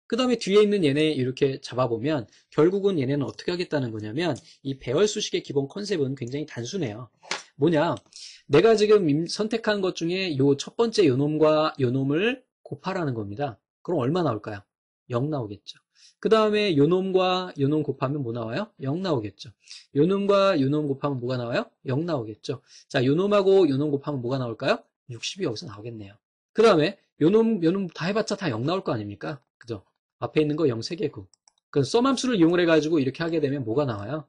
그 다음에 뒤에 있는 얘네 이렇게 잡아보면 결국은 얘네는 어떻게 하겠다는 거냐면 이 배열 수식의 기본 컨셉은 굉장히 단순해요. 뭐냐 내가 지금 선택한 것 중에 요첫 번째 요놈과 요놈을 곱하라는 겁니다. 그럼 얼마 나올까요? 0 나오겠죠. 그 다음에 요놈과 요놈 곱하면 뭐 나와요? 0 나오겠죠. 요놈과 요놈 곱하면 뭐가 나와요? 0 나오겠죠. 자, 요놈하고 요놈 곱하면 뭐가 나올까요? 60이 여기서 나오겠네요. 그 다음에 요놈, 요놈 다 해봤자 다 0 나올 거 아닙니까? 그죠? 앞에 있는 거 0, 세개고그 썸함수를 이용을 해가지고 이렇게 하게 되면 뭐가 나와요?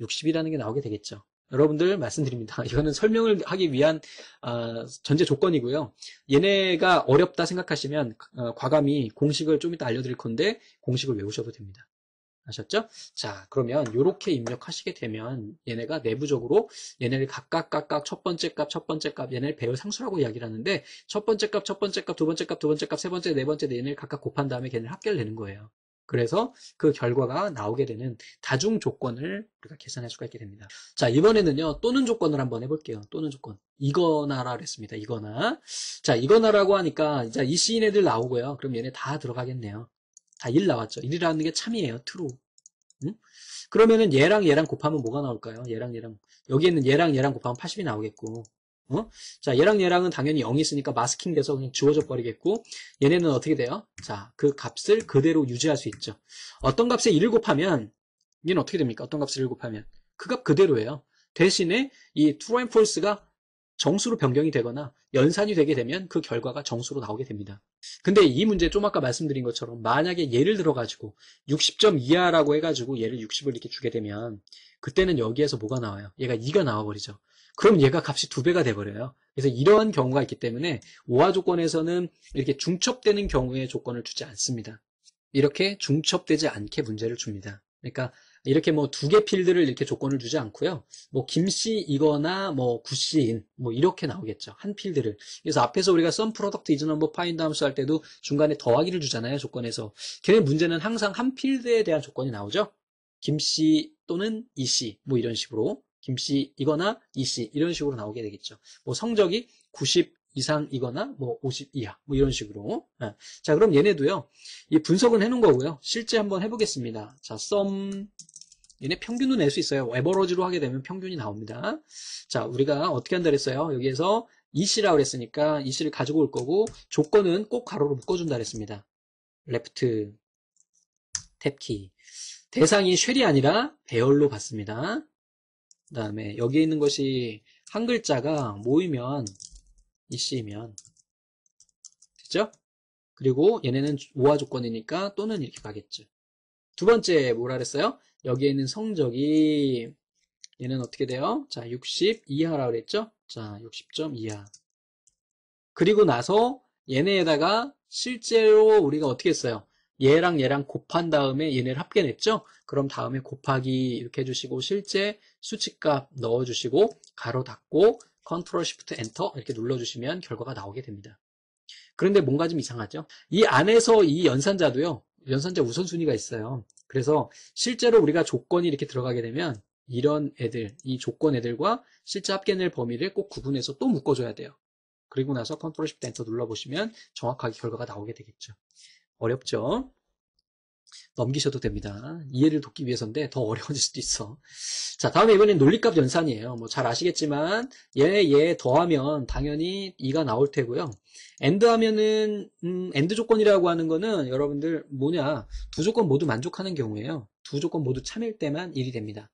60이라는 게 나오게 되겠죠. 여러분들 말씀드립니다. 이거는 설명을 하기 위한 어, 전제 조건이고요. 얘네가 어렵다 생각하시면 어, 과감히 공식을 좀 이따 알려드릴 건데 공식을 외우셔도 됩니다. 아셨죠? 자 그러면 이렇게 입력하시게 되면 얘네가 내부적으로 얘네를 각각 각각 첫 번째 값, 첫 번째 값 얘네를 배열 상수라고 이야기를 하는데 첫 번째 값, 첫 번째 값, 두 번째 값, 두 번째 값, 세 번째, 네 번째 네, 얘네를 각각 곱한 다음에 걔네를 합계를 내는 거예요. 그래서 그 결과가 나오게 되는 다중 조건을 우리가 계산할 수가 있게 됩니다. 자, 이번에는요. 또는 조건을 한번 해볼게요. 또는 조건. 이거나라 그랬습니다. 이거나. 자, 이거나라고 하니까 이제 이 시인 애들 나오고요. 그럼 얘네 다 들어가겠네요. 다 1 나왔죠. 1이라는 게 참이에요. t r u 응? 그러면은 얘랑 얘랑 곱하면 뭐가 나올까요? 얘랑 얘랑 여기 있는 얘랑 얘랑 곱하면 80이 나오겠고 어? 자 얘랑 얘랑은 당연히 0이 있으니까 마스킹 돼서 그냥 지워져 버리겠고 얘네는 어떻게 돼요? 자그 값을 그대로 유지할 수 있죠 어떤 값에 1을 곱하면 얘는 어떻게 됩니까? 어떤 값을 1 곱하면 그 값 그대로예요 대신에 이 true and false가 정수로 변경이 되거나 연산이 되게 되면 그 결과가 정수로 나오게 됩니다. 근데 이 문제 좀 아까 말씀드린 것처럼 만약에 예를 들어가지고 60점 이하라고 해가지고 얘를 60을 이렇게 주게 되면 그때는 여기에서 뭐가 나와요? 얘가 2가 나와버리죠. 그럼 얘가 값이 두 배가 돼버려요. 그래서 이러한 경우가 있기 때문에 오화 조건에서는 이렇게 중첩되는 경우의 조건을 주지 않습니다. 이렇게 중첩되지 않게 문제를 줍니다. 그러니까 이렇게 뭐 두 개 필드를 이렇게 조건을 주지 않고요. 뭐 김씨이거나 뭐 구씨인 뭐 이렇게 나오겠죠. 한 필드를. 그래서 앞에서 우리가 썸 프로덕트 이즈 넘버 파인드 함수 할 때도 중간에 더하기를 주잖아요. 조건에서. 걔네 문제는 항상 한 필드에 대한 조건이 나오죠. 김씨 또는 이씨 뭐 이런 식으로. 김씨이거나 이씨 이런 식으로 나오게 되겠죠. 뭐 성적이 90 이상이거나 뭐 50 이하 뭐 이런 식으로 네. 자 그럼 얘네도요 이 분석은 해놓은 거고요 실제 한번 해보겠습니다 자썸 얘네 평균도 낼수 있어요 에버러지로 하게 되면 평균이 나옵니다 자 우리가 어떻게 한다 그랬어요 여기에서 이씨라고 그랬으니까 이씨를 가지고 올 거고 조건은 꼭 가로로 묶어준다 그랬습니다 레프트 탭키 대상이 쉘이 아니라 배열로 봤습니다 그 다음에 여기에 있는 것이 한 글자가 모이면 이씨면 됐죠? 그리고 얘네는 우아 조건이니까 또는 이렇게 가겠죠. 두 번째 뭐라 그랬어요? 여기에 있는 성적이 얘는 어떻게 돼요? 자, 60 이하라고 그랬죠? 자, 60점 이하. 그리고 나서 얘네에다가 실제로 우리가 어떻게 했어요? 얘랑 얘랑 곱한 다음에 얘네를 합계냈죠? 그럼 다음에 곱하기 이렇게 해주시고 실제 수치값 넣어주시고 가로 닫고 컨트롤 시프트 엔터 이렇게 눌러주시면 결과가 나오게 됩니다. 그런데 뭔가 좀 이상하죠? 이 안에서 이 연산자도요. 연산자 우선순위가 있어요. 그래서 실제로 우리가 조건이 이렇게 들어가게 되면 이런 애들, 이 조건 애들과 실제 합계낼 범위를 꼭 구분해서 또 묶어줘야 돼요. 그리고 나서 컨트롤 시프트 엔터 눌러보시면 정확하게 결과가 나오게 되겠죠. 어렵죠? 넘기셔도 됩니다. 이해를 돕기 위해서인데 더 어려워질 수도 있어. 자, 다음에 이번엔 논리값 연산이에요. 뭐 잘 아시겠지만 얘, 얘 더하면 당연히 2가 나올 테고요. 엔드 하면은 음, 엔드 조건이라고 하는 거는 여러분들 뭐냐 두 조건 모두 만족하는 경우에요. 두 조건 모두 참일 때만 1이 됩니다.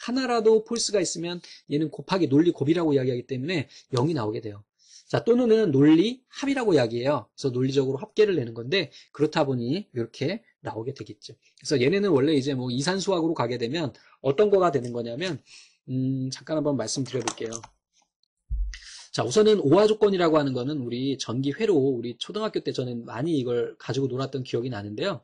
하나라도 폴스가 있으면 얘는 곱하기 논리 곱이라고 이야기하기 때문에 0이 나오게 돼요. 자, 또는 논리 합이라고 이야기해요. 그래서 논리적으로 합계를 내는 건데 그렇다 보니 이렇게 나오게 되겠죠. 그래서 얘네는 원래 이제 뭐 이산수학으로 가게 되면 어떤 거가 되는 거냐면 음, 잠깐 한번 말씀드려 볼게요. 자, 우선은 오화 조건이라고 하는 거는 우리 전기 회로 우리 초등학교 때 저는 많이 이걸 가지고 놀았던 기억이 나는데요.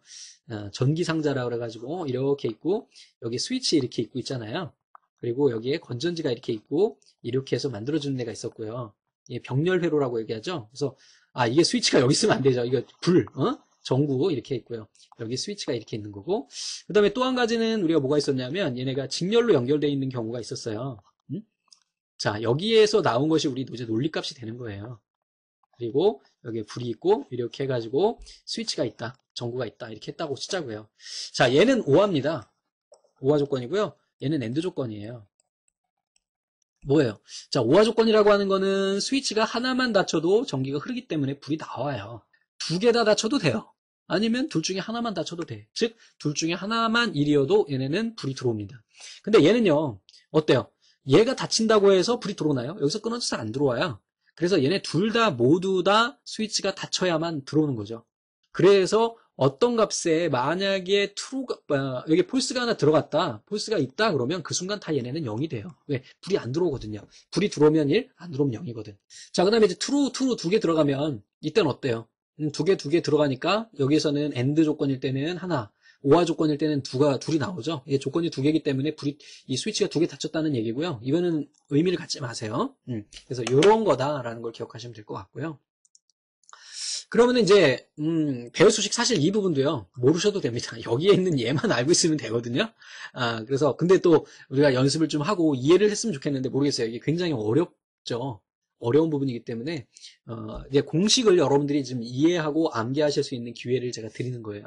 어, 전기 상자라 그래 가지고 이렇게 있고 여기 스위치 이렇게 있고 있잖아요. 그리고 여기에 건전지가 이렇게 있고 이렇게 해서 만들어주는 데가 있었고요. 예, 병렬 회로라고 얘기하죠. 그래서 아 이게 스위치가 여기 있으면 안 되죠. 이거 불, 어? 전구 이렇게 있고요. 여기 스위치가 이렇게 있는 거고. 그 다음에 또 한 가지는 우리가 뭐가 있었냐면 얘네가 직렬로 연결되어 있는 경우가 있었어요. 음? 자 여기에서 나온 것이 우리 이제 논리값이 되는 거예요. 그리고 여기에 불이 있고 이렇게 해가지고 스위치가 있다. 전구가 있다. 이렇게 했다고 치자고요. 자 얘는 오합니다 오화 조건이고요. 얘는 엔드 조건이에요. 뭐예요? 자, 오화 조건이라고 하는 거는 스위치가 하나만 닫혀도 전기가 흐르기 때문에 불이 나와요. 두 개 다 닫혀도 돼요. 아니면 둘 중에 하나만 닫혀도 돼. 즉, 둘 중에 하나만 일이어도 얘네는 불이 들어옵니다. 근데 얘는요, 어때요? 얘가 닫힌다고 해서 불이 들어오나요? 여기서 끊어져서 안 들어와요. 그래서 얘네 둘 다 모두 다 스위치가 닫혀야만 들어오는 거죠. 그래서 어떤 값에 만약에 t r 가 아, 여기 f a l 가 하나 들어갔다 폴스가 있다 그러면 그 순간 다 얘네는 0이 돼요 왜 불이 안 들어오거든요 불이 들어오면 1안 들어오면 0이거든 자그 다음에 이제 true 두 개 들어가면 이때는 어때요 음, 두개 두 개 들어가니까 여기에서는 AND 조건일 때는 하나 오화 조건일 때는 두가 둘이 나오죠. 이게 예, 조건이 두 개이기 때문에 불이 이 스위치가 두 개 닫혔다는 얘기고요. 이거는 의미를 갖지 마세요. 음, 그래서 이런 거다라는 걸 기억하시면 될 것 같고요. 그러면 이제 음, 배열 수식 사실 이 부분도요 모르셔도 됩니다. 여기에 있는 얘만 알고 있으면 되거든요. 아 그래서 근데 또 우리가 연습을 좀 하고 이해를 했으면 좋겠는데 모르겠어요. 이게 굉장히 어렵죠. 어려운 부분이기 때문에 어, 이제 공식을 여러분들이 좀 이해하고 암기하실 수 있는 기회를 제가 드리는 거예요.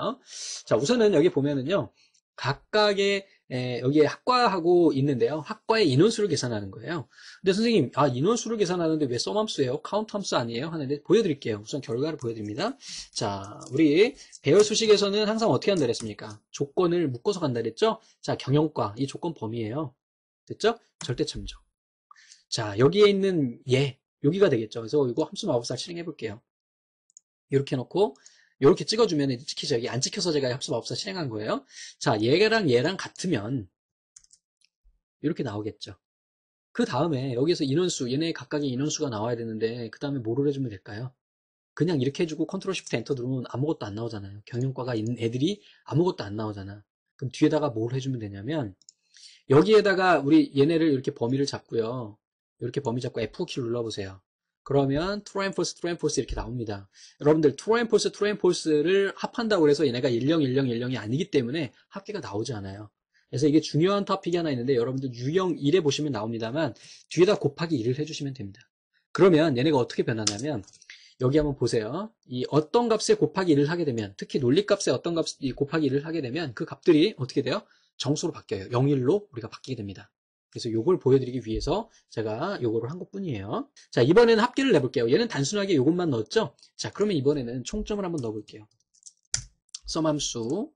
자 우선은 여기 보면은요 각각의 에, 예, 여기에 학과하고 있는데요. 학과의 인원수를 계산하는 거예요. 근데 선생님, 아, 인원수를 계산하는데 왜 썸함수예요? 카운트함수 아니에요? 하는데 보여드릴게요. 우선 결과를 보여드립니다. 자, 우리 배열 수식에서는 항상 어떻게 한다 그랬습니까? 조건을 묶어서 간다 그랬죠? 자, 경영과, 이 조건 범위예요. 됐죠? 절대 참조. 자, 여기에 있는 예, 여기가 되겠죠. 그래서 이거 함수 마법사 실행해 볼게요. 이렇게 해놓고 이렇게 찍어주면 특히 저기 안 찍혀서 제가 협수마법사 실행한 거예요. 자, 얘랑 얘랑 같으면 이렇게 나오겠죠. 그 다음에 여기서 인원수, 얘네 각각의 인원수가 나와야 되는데 그 다음에 뭐를 해주면 될까요? 그냥 이렇게 해주고 컨트롤 쉬프트 엔터 누르면 아무것도 안 나오잖아요. 경영과가 있는 애들이 아무것도 안 나오잖아. 그럼 뒤에다가 뭘 해주면 되냐면 여기에다가 우리 얘네를 이렇게 범위를 잡고요. 이렇게 범위 잡고 F 키를 눌러보세요. 그러면 트램포스 트램포스 이렇게 나옵니다. 여러분들 트램포스 트램포스를 합한다고 해서 얘네가 101010이 아니기 때문에 합계가 나오지 않아요. 그래서 이게 중요한 토픽이 하나 있는데 여러분들 유형 1에 보시면 나옵니다만 뒤에다 곱하기 1을 해주시면 됩니다. 그러면 얘네가 어떻게 변하냐면 여기 한번 보세요. 이 어떤 값에 곱하기 1을 하게 되면 특히 논리값에 어떤 값이 곱하기 1을 하게 되면 그 값들이 어떻게 돼요? 정수로 바뀌어요. 01로 우리가 바뀌게 됩니다. 그래서 요걸 보여드리기 위해서 제가 요거를 한 것뿐이에요. 자, 이번에는 합계를 내볼게요. 얘는 단순하게 요것만 넣었죠? 자, 그러면 이번에는 총점을 한번 넣어볼게요. 썸함수.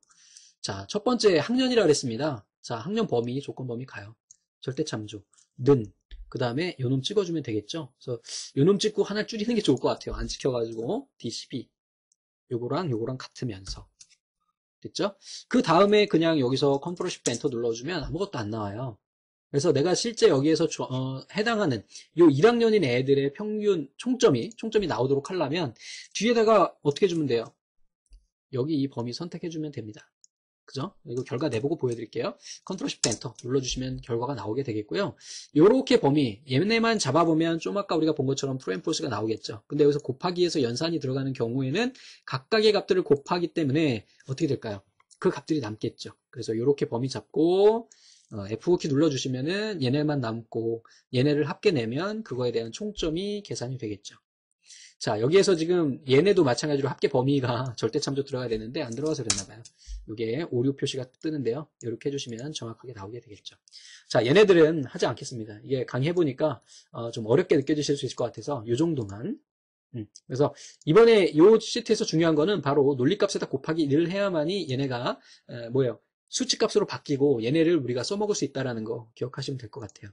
자, 첫 번째 학년이라 그랬습니다. 자, 학년 범위, 조건 범위 가요. 절대 참조. 는. 그 다음에 요 놈 찍어주면 되겠죠? 그래서 요놈 찍고 하나 줄이는 게 좋을 것 같아요. 안찍혀가지고 DCB. 요거랑 요거랑 같으면서. 됐죠? 그 다음에 그냥 여기서 컨트롤 10 엔터 눌러주면 아무것도 안 나와요. 그래서 내가 실제 여기에서 주, 어, 해당하는 요 1학년인 애들의 평균 총점이 총점이 나오도록 하려면 뒤에다가 어떻게 주면 돼요? 여기 이 범위 선택해 주면 됩니다. 그죠? 이거 결과 내보고 보여드릴게요. 컨트롤 쉬프 엔터 눌러주시면 결과가 나오게 되겠고요. 이렇게 범위 얘네만 잡아보면 좀 아까 우리가 본 것처럼 프레임포스가 나오겠죠. 근데 여기서 곱하기에서 연산이 들어가는 경우에는 각각의 값들을 곱하기 때문에 어떻게 될까요? 그 값들이 남겠죠. 그래서 이렇게 범위 잡고 어, F5키 눌러주시면은 얘네만 남고 얘네를 합계 내면 그거에 대한 총점이 계산이 되겠죠. 자 여기에서 지금 얘네도 마찬가지로 합계 범위가 절대참조 들어가야 되는데 안 들어가서 그랬나봐요. 이게 오류 표시가 뜨는데요. 이렇게 해주시면 정확하게 나오게 되겠죠. 자 얘네들은 하지 않겠습니다. 이게 강의해보니까 어, 좀 어렵게 느껴지실 수 있을 것 같아서 이 정도만 음, 그래서 이번에 이 시트에서 중요한 거는 바로 논리값에다 곱하기 1을 해야만이 얘네가 에, 뭐예요 수치값으로 바뀌고 얘네를 우리가 써먹을 수 있다라는 거 기억하시면 될 것 같아요.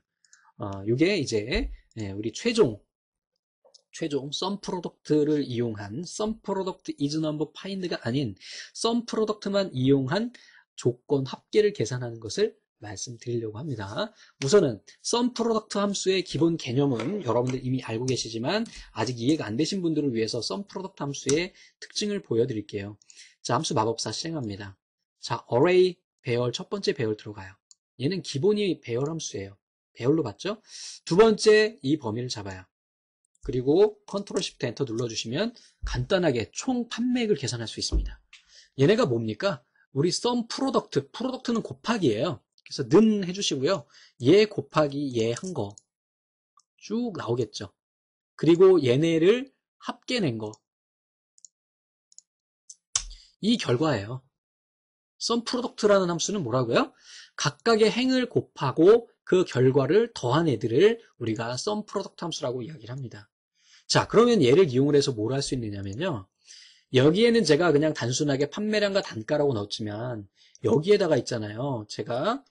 어, 이게 이제 예, 우리 최종 최종 썸 프로덕트를 이용한 썸 프로덕트 이즈 넘버 파인드가 아닌 썸 프로덕트만 이용한 조건 합계를 계산하는 것을 말씀드리려고 합니다. 우선은 썸 프로덕트 함수의 기본 개념은 여러분들 이미 알고 계시지만 아직 이해가 안 되신 분들을 위해서 썸 프로덕트 함수의 특징을 보여드릴게요. 자, 함수 마법사 시행합니다. 자, array 배열 첫 번째 배열 들어가요. 얘는 기본이 배열 함수예요. 배열로 봤죠? 두 번째 이 범위를 잡아요. 그리고 컨트롤 시프트 엔터 눌러주시면 간단하게 총 판매액을 계산할 수 있습니다. 얘네가 뭡니까? 우리 썸 프로덕트, 프로덕트는 곱하기예요. 그래서 는 해주시고요. 얘 곱하기 얘 한 거 쭉 나오겠죠. 그리고 얘네를 합계 낸 거. 이 결과예요. 썸프로덕트라는 함수는 뭐라고요? 각각의 행을 곱하고 그 결과를 더한 애들을 우리가 썸프로덕트 함수라고 이야기를 합니다. 자 그러면 얘를 이용을 해서 뭘 할 수 있느냐면요. 여기에는 제가 그냥 단순하게 판매량과 단가라고 넣었지만 여기에다가 있잖아요. 제가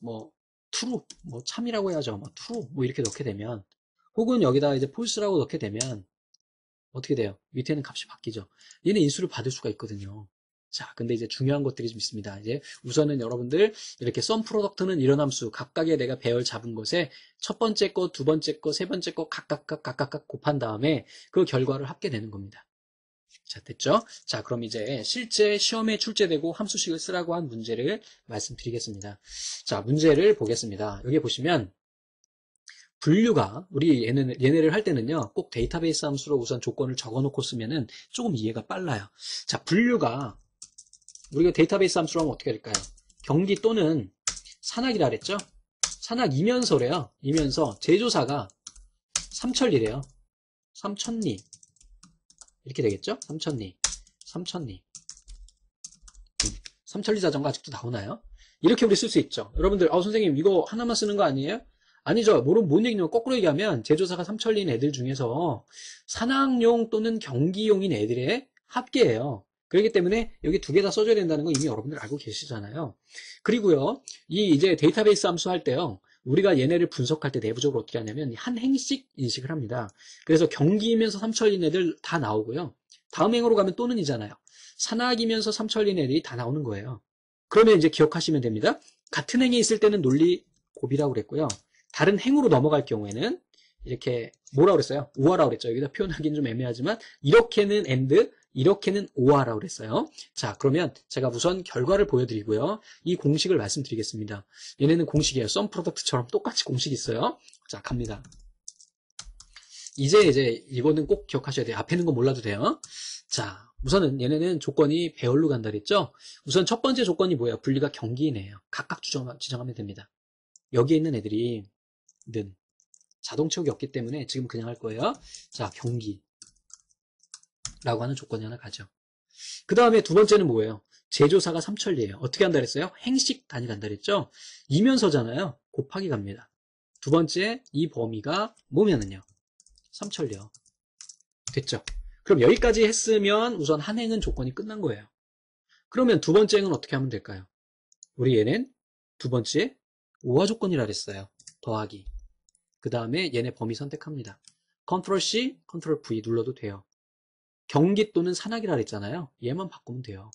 뭐 true, 뭐 참이라고 해야죠. 뭐 true 뭐 이렇게 넣게 되면 혹은 여기다가 이제 false라고 넣게 되면 어떻게 돼요? 밑에는 값이 바뀌죠. 얘는 인수를 받을 수가 있거든요. 자, 근데 이제 중요한 것들이 좀 있습니다. 이제 우선은 여러분들 이렇게 썸 프로덕트는 이런 함수 각각의 내가 배열 잡은 것에 첫 번째 거, 두 번째 거, 세 번째 거 각각 각각각 곱한 다음에 그 결과를 합게 되는 겁니다. 자, 됐죠? 자, 그럼 이제 실제 시험에 출제되고 함수식을 쓰라고 한 문제를 말씀드리겠습니다. 자, 문제를 보겠습니다. 여기 보시면 분류가 우리 얘네, 얘네를 할 때는요 꼭 데이터베이스 함수로 우선 조건을 적어놓고 쓰면은 조금 이해가 빨라요 자 분류가 우리가 데이터베이스 함수로 하면 어떻게 될까요? 경기 또는 산악이라 그랬죠? 산악 이면서래요. 이면서 제조사가 삼천리래요. 삼천리 이렇게 되겠죠? 삼천리 삼천리 음, 삼천리 자전거 아직도 나오나요? 이렇게 우리 쓸 수 있죠. 여러분들 아 선생님 이거 하나만 쓰는 거 아니에요? 아니죠. 뭐론 뭔 얘기냐면 거꾸로 얘기하면 제조사가 삼천리인 애들 중에서 산악용 또는 경기용인 애들의 합계예요. 그렇기 때문에 여기 두 개 다 써줘야 된다는 거 이미 여러분들 알고 계시잖아요. 그리고요, 이 이제 데이터베이스 함수 할 때요, 우리가 얘네를 분석할 때 내부적으로 어떻게 하냐면 한 행씩 인식을 합니다. 그래서 경기이면서 삼천리 애들 다 나오고요. 다음 행으로 가면 또는 이잖아요. 산악이면서 삼천리 애들이 다 나오는 거예요. 그러면 이제 기억하시면 됩니다. 같은 행에 있을 때는 논리 곱이라고 그랬고요. 다른 행으로 넘어갈 경우에는 이렇게 뭐라 그랬어요? 우화라고 그랬죠. 여기다 표현하기는 좀 애매하지만 이렇게는 a 드 이렇게는 오하라고 그랬어요. 자, 그러면 제가 우선 결과를 보여드리고요. 이 공식을 말씀드리겠습니다. 얘네는 공식이에요. 썸 프로덕트처럼 똑같이 공식이 있어요. 자, 갑니다. 이제 이제 이거는 꼭 기억하셔야 돼요. 앞에 있는 거 몰라도 돼요. 자, 우선은 얘네는 조건이 배열로 간다 그랬죠? 우선 첫 번째 조건이 뭐예요? 분리가 경기이네요. 각각 주정, 지정하면 됩니다. 여기에 있는 애들이 는 자동 채우기 없기 때문에 지금 그냥 할 거예요. 자, 경기. 라고 하는 조건이 하나 가죠. 그 다음에 두 번째는 뭐예요? 제조사가 삼천리예요. 어떻게 한다 그랬어요? 행식 단위 간다 그랬죠? 이면서잖아요. 곱하기 갑니다. 두 번째 이 범위가 뭐면은요? 삼천리요. 됐죠? 그럼 여기까지 했으면 우선 한 행은 조건이 끝난 거예요. 그러면 두 번째 행은 어떻게 하면 될까요? 우리 얘는 두 번째 오화 조건이라 그랬어요. 더하기. 그 다음에 얘네 범위 선택합니다. c t r l C, c t r l V 눌러도 돼요. 경기 또는 산악이라 그랬잖아요. 얘만 바꾸면 돼요.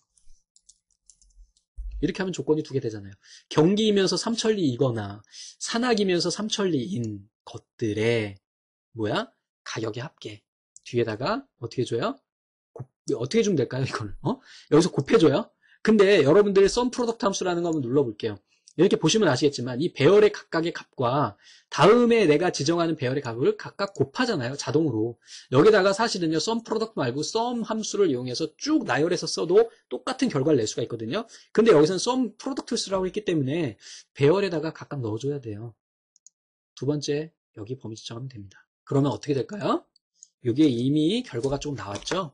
이렇게 하면 조건이 두 개 되잖아요. 경기이면서 삼천리이거나 산악이면서 삼천리인 것들의 뭐야? 가격의 합계. 뒤에다가 어떻게 줘요? 곱, 어떻게 해 주면 될까요? 이걸 어? 여기서 곱해줘요? 근데 여러분들의 썸 프로덕트 함수라는 거 한번 눌러볼게요. 이렇게 보시면 아시겠지만 이 배열의 각각의 값과 다음에 내가 지정하는 배열의 값을 각각 곱하잖아요. 자동으로. 여기다가 사실은요. 썸 프로덕트 말고 썸 함수를 이용해서 쭉 나열해서 써도 똑같은 결과를 낼 수가 있거든요. 근데 여기서는 썸 프로덕트 수라고 했기 때문에 배열에다가 각각 넣어줘야 돼요. 두 번째 여기 범위 지정하면 됩니다. 그러면 어떻게 될까요? 이게 이미 결과가 조금 나왔죠?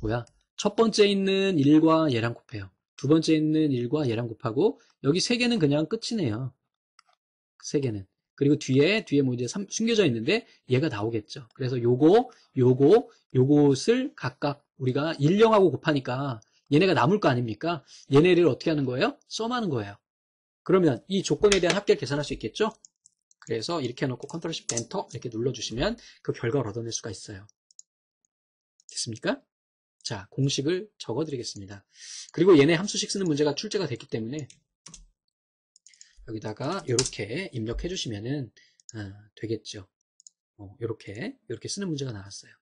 뭐야? 첫 번째 있는 1과 얘랑 곱해요. 두 번째 있는 1과 얘랑 곱하고 여기 세 개는 그냥 끝이네요. 세 개는. 그리고 뒤에 뒤에 뭐 이제 3, 숨겨져 있는데 얘가 나오겠죠. 그래서 요거 요거 요것을 각각 우리가 1령하고 곱하니까 얘네가 남을 거 아닙니까? 얘네를 어떻게 하는 거예요? 썸하는 거예요. 그러면 이 조건에 대한 합계를 계산할 수 있겠죠? 그래서 이렇게 해놓고 컨트롤 쉽0 엔터 이렇게 눌러주시면 그 결과를 얻어낼 수가 있어요. 됐습니까? 자, 공식을 적어드리겠습니다. 그리고 얘네 함수식 쓰는 문제가 출제가 됐기 때문에 여기다가 이렇게 입력해 주시면은 아, 되겠죠. 이렇게 어, 이렇게 쓰는 문제가 나왔어요.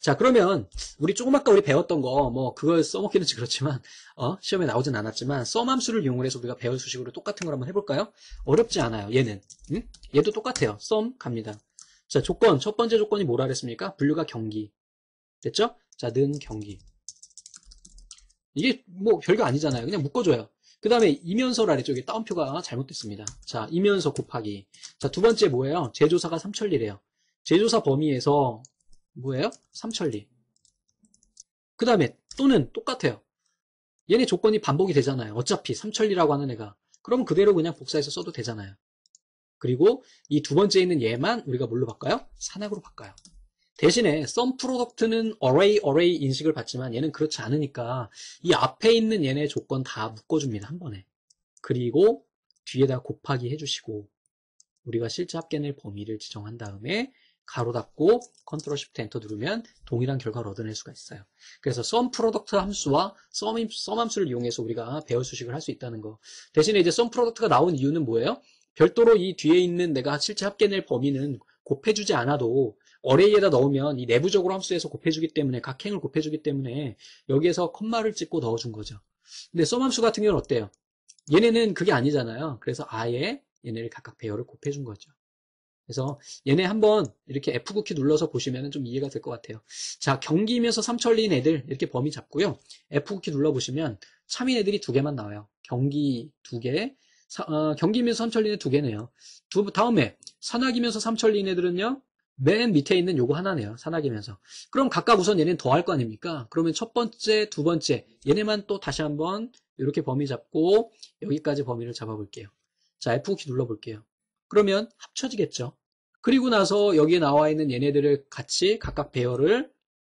자 그러면 우리 조금 아까 우리 배웠던 거 뭐 그걸 써먹기는지 그렇지만 어, 시험에 나오진 않았지만 썸함수를 이용해서 우리가 배울 수식으로 똑같은 걸 한번 해볼까요? 어렵지 않아요. 얘는 응? 얘도 똑같아요. 썸 갑니다. 자 조건 첫 번째 조건이 뭐라 그랬습니까? 분류가 경기 됐죠? 자, 는 경기. 이게 뭐 별거 아니잖아요. 그냥 묶어줘요. 그 다음에 이면서라래쪽에따옴표가 잘못됐습니다. 자, 이면서 곱하기. 자, 두 번째 뭐예요? 제조사가 삼천리래요. 제조사 범위에서 뭐예요? 삼천리. 그 다음에 또는 똑같아요. 얘네 조건이 반복이 되잖아요. 어차피 삼천리라고 하는 애가. 그럼 그대로 그냥 복사해서 써도 되잖아요. 그리고 이 두 번째 있는 얘만 우리가 뭘로 바꿔요? 산악으로 바꿔요. 대신에 sum 프로덕트는 array array 인식을 받지만 얘는 그렇지 않으니까 이 앞에 있는 얘네 조건 다 묶어줍니다 한 번에 그리고 뒤에다 곱하기 해주시고 우리가 실제 합계낼 범위를 지정한 다음에 가로 닫고 컨트롤 쉬프트 엔터 누르면 동일한 결과를 얻어낼 수가 있어요. 그래서 썸 프로덕트 함수와 썸, 썸 함수를 이용해서 우리가 배열 수식을 할 수 있다는 거. 대신에 이제 썸 프로덕트가 나온 이유는 뭐예요? 별도로 이 뒤에 있는 내가 실제 합계낼 범위는 곱해주지 않아도 어레이에다 넣으면 이 내부적으로 함수에서 곱해주기 때문에 각 행을 곱해주기 때문에 여기에서 콤마를 찍고 넣어준 거죠. 근데 썸 함수 같은 경우는 어때요? 얘네는 그게 아니잖아요. 그래서 아예 얘네를 각각 배열을 곱해준 거죠. 그래서 얘네 한번 이렇게 F9키 눌러서 보시면 좀 이해가 될 것 같아요. 자, 경기면서 삼천리인 애들 이렇게 범위 잡고요. F9키 눌러보시면 참인 애들이 두 개만 나와요. 경기 두 개, 어, 경기면서 삼천리인두 개네요. 두, 다음에 산악이면서 삼천리인 애들은요. 맨 밑에 있는 요거 하나네요. 산악이면서. 그럼 각각 우선 얘네는 더할거 아닙니까? 그러면 첫 번째, 두 번째 얘네만 또 다시 한번 이렇게 범위 잡고 여기까지 범위를 잡아볼게요. 자, F9키 눌러볼게요. 그러면 합쳐지겠죠. 그리고 나서 여기에 나와 있는 얘네들을 같이 각각 배열을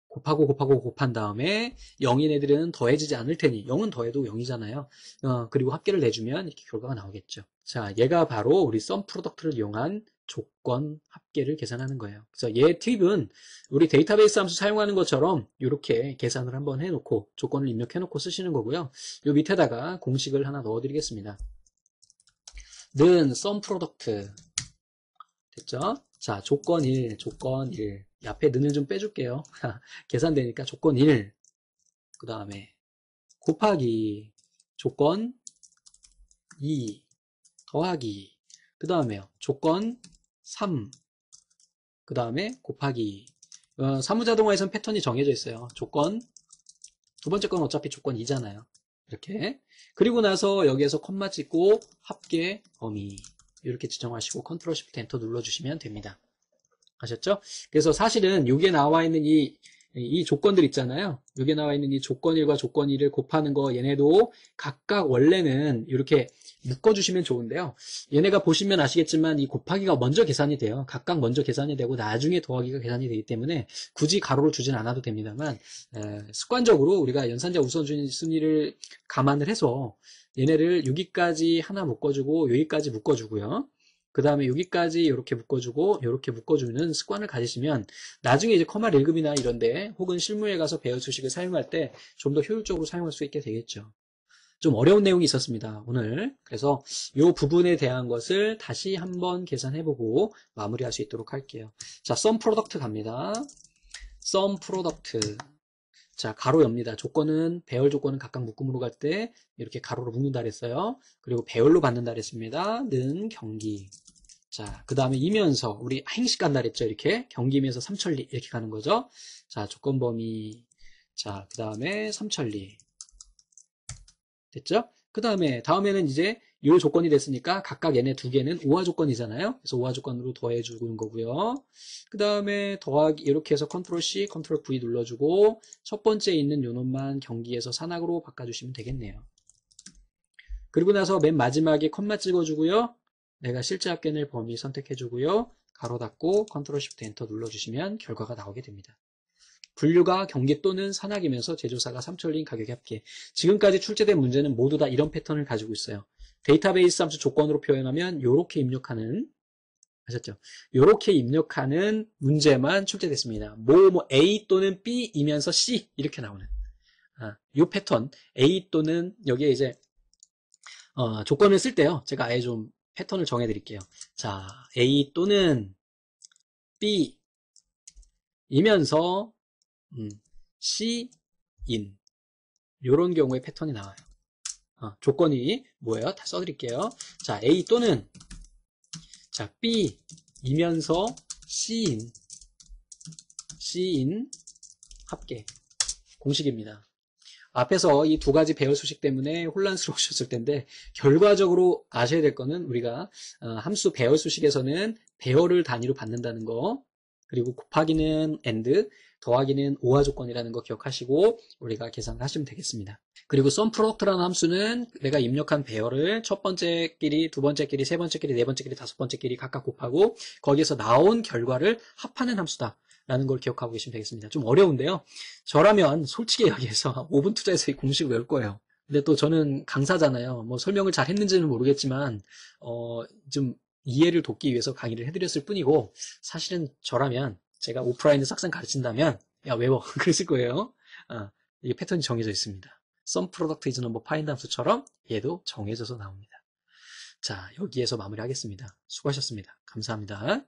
곱하고 곱하고 곱한 다음에 0인 애들은 더해지지 않을 테니 0은 더해도 0이잖아요. 어, 그리고 합계를 내주면 이렇게 결과가 나오겠죠. 자, 얘가 바로 우리 썸 프로덕트를 이용한 조건 합계를 계산하는 거예요. 그래서 얘 팁은 우리 데이터베이스 함수 사용하는 것처럼 이렇게 계산을 한번 해놓고 조건을 입력해놓고 쓰시는 거고요. 요 밑에다가 공식을 하나 넣어드리겠습니다. 는 sum product 됐죠? 자 조건 1, 조건 1 앞에 는을 좀 빼줄게요. 계산되니까 조건 1, 그 다음에 곱하기 조건 2 더하기 그 다음에요. 조건 3. 그 다음에 곱하기. 어, 사무자동화에선 패턴이 정해져 있어요. 조건. 두 번째 건 어차피 조건 이잖아요 이렇게. 그리고 나서 여기에서 콤마 찍고 합계 범위. 이렇게 지정하시고 컨트롤 시프트 엔터 눌러주시면 됩니다. 아셨죠? 그래서 사실은 여기에 나와 있는 이이 조건들 있잖아요. 여기 나와 있는 이 조건 1과 조건 2를 곱하는 거 얘네도 각각 원래는 이렇게 묶어주시면 좋은데요. 얘네가 보시면 아시겠지만 이 곱하기가 먼저 계산이 돼요. 각각 먼저 계산이 되고 나중에 더하기가 계산이 되기 때문에 굳이 가로로 주진 않아도 됩니다만 습관적으로 우리가 연산자 우선순위를 감안을 해서 얘네를 여기까지 하나 묶어주고 여기까지 묶어주고요. 그 다음에 여기까지 이렇게 묶어주고 이렇게 묶어주는 습관을 가지시면 나중에 이제 커마 일급이나 이런데 혹은 실무에 가서 배울주식을 사용할 때 좀 더 효율적으로 사용할 수 있게 되겠죠. 좀 어려운 내용이 있었습니다. 오늘 그래서 이 부분에 대한 것을 다시 한번 계산해보고 마무리할 수 있도록 할게요. 자, 썸 프로덕트 갑니다. 썸 프로덕트 자, 가로 엽니다. 조건은, 배열 조건은 각각 묶음으로 갈 때 이렇게 가로로 묶는다 그랬어요. 그리고 배열로 받는다 그랬습니다. 는 경기. 자, 그 다음에 이면서 우리 행식 간다 그랬죠. 이렇게 경기면서 삼천리 이렇게 가는 거죠. 자, 조건 범위. 자, 그 다음에 삼천리. 됐죠? 그 다음에 다음에는 이제 요 조건이 됐으니까 각각 얘네 두 개는 오화 조건이잖아요. 그래서 오화 조건으로 더해 주는 거고요. 그 다음에 더하기 이렇게 해서 컨트롤 C, 컨트롤 V 눌러주고 첫 번째 있는 요 놈만 경기에서 산악으로 바꿔주시면 되겠네요. 그리고 나서 맨 마지막에 컴마 찍어주고요. 내가 실제 합계낼 범위 선택해주고요. 가로 닫고 컨트롤 Shift 엔터 눌러주시면 결과가 나오게 됩니다. 분류가 경기 또는 산악이면서 제조사가 삼철린 가격 에 합계. 지금까지 출제된 문제는 모두 다 이런 패턴을 가지고 있어요. 데이터베이스 함수 조건으로 표현하면 이렇게 입력하는 하셨죠? 이렇게 입력하는 문제만 출제됐습니다. 뭐, 뭐 A 또는 B이면서 C 이렇게 나오는 아, 이 패턴 A 또는 여기에 이제 어, 조건을 쓸 때요. 제가 아예 좀 패턴을 정해드릴게요. 자, A 또는 B 이면서 음, C인 이런 경우에 패턴이 나와요. 어, 조건이 뭐예요? 다 써드릴게요. 자, A 또는 자 B 이면서 C인 C인 합계 공식입니다. 앞에서 이 두 가지 배열 수식 때문에 혼란스러우셨을 텐데 결과적으로 아셔야 될 거는 우리가 어, 함수 배열 수식에서는 배열을 단위로 받는다는 거 그리고 곱하기는 AND 더하기는 오화 조건이라는 거 기억하시고 우리가 계산을 하시면 되겠습니다. 그리고 썸프로덕트라는 함수는 내가 입력한 배열을 첫 번째 끼리, 두 번째 끼리, 세 번째 끼리, 네 번째 끼리, 다섯 번째 끼리 각각 곱하고 거기에서 나온 결과를 합하는 함수다. 라는 걸 기억하고 계시면 되겠습니다. 좀 어려운데요. 저라면 솔직히 여기에서 5분 투자해서 이 공식을 외울 거예요. 근데 또 저는 강사잖아요. 뭐 설명을 잘 했는지는 모르겠지만 어, 좀 이해를 돕기 위해서 강의를 해드렸을 뿐이고 사실은 저라면 제가 오프라인에서 학생 가르친다면 야 외워 그랬을 거예요. 아, 이게 패턴이 정해져 있습니다. sum product is 뭐 number f i n 수처럼 얘도 정해져서 나옵니다. 자, 여기에서 마무리하겠습니다. 수고하셨습니다. 감사합니다.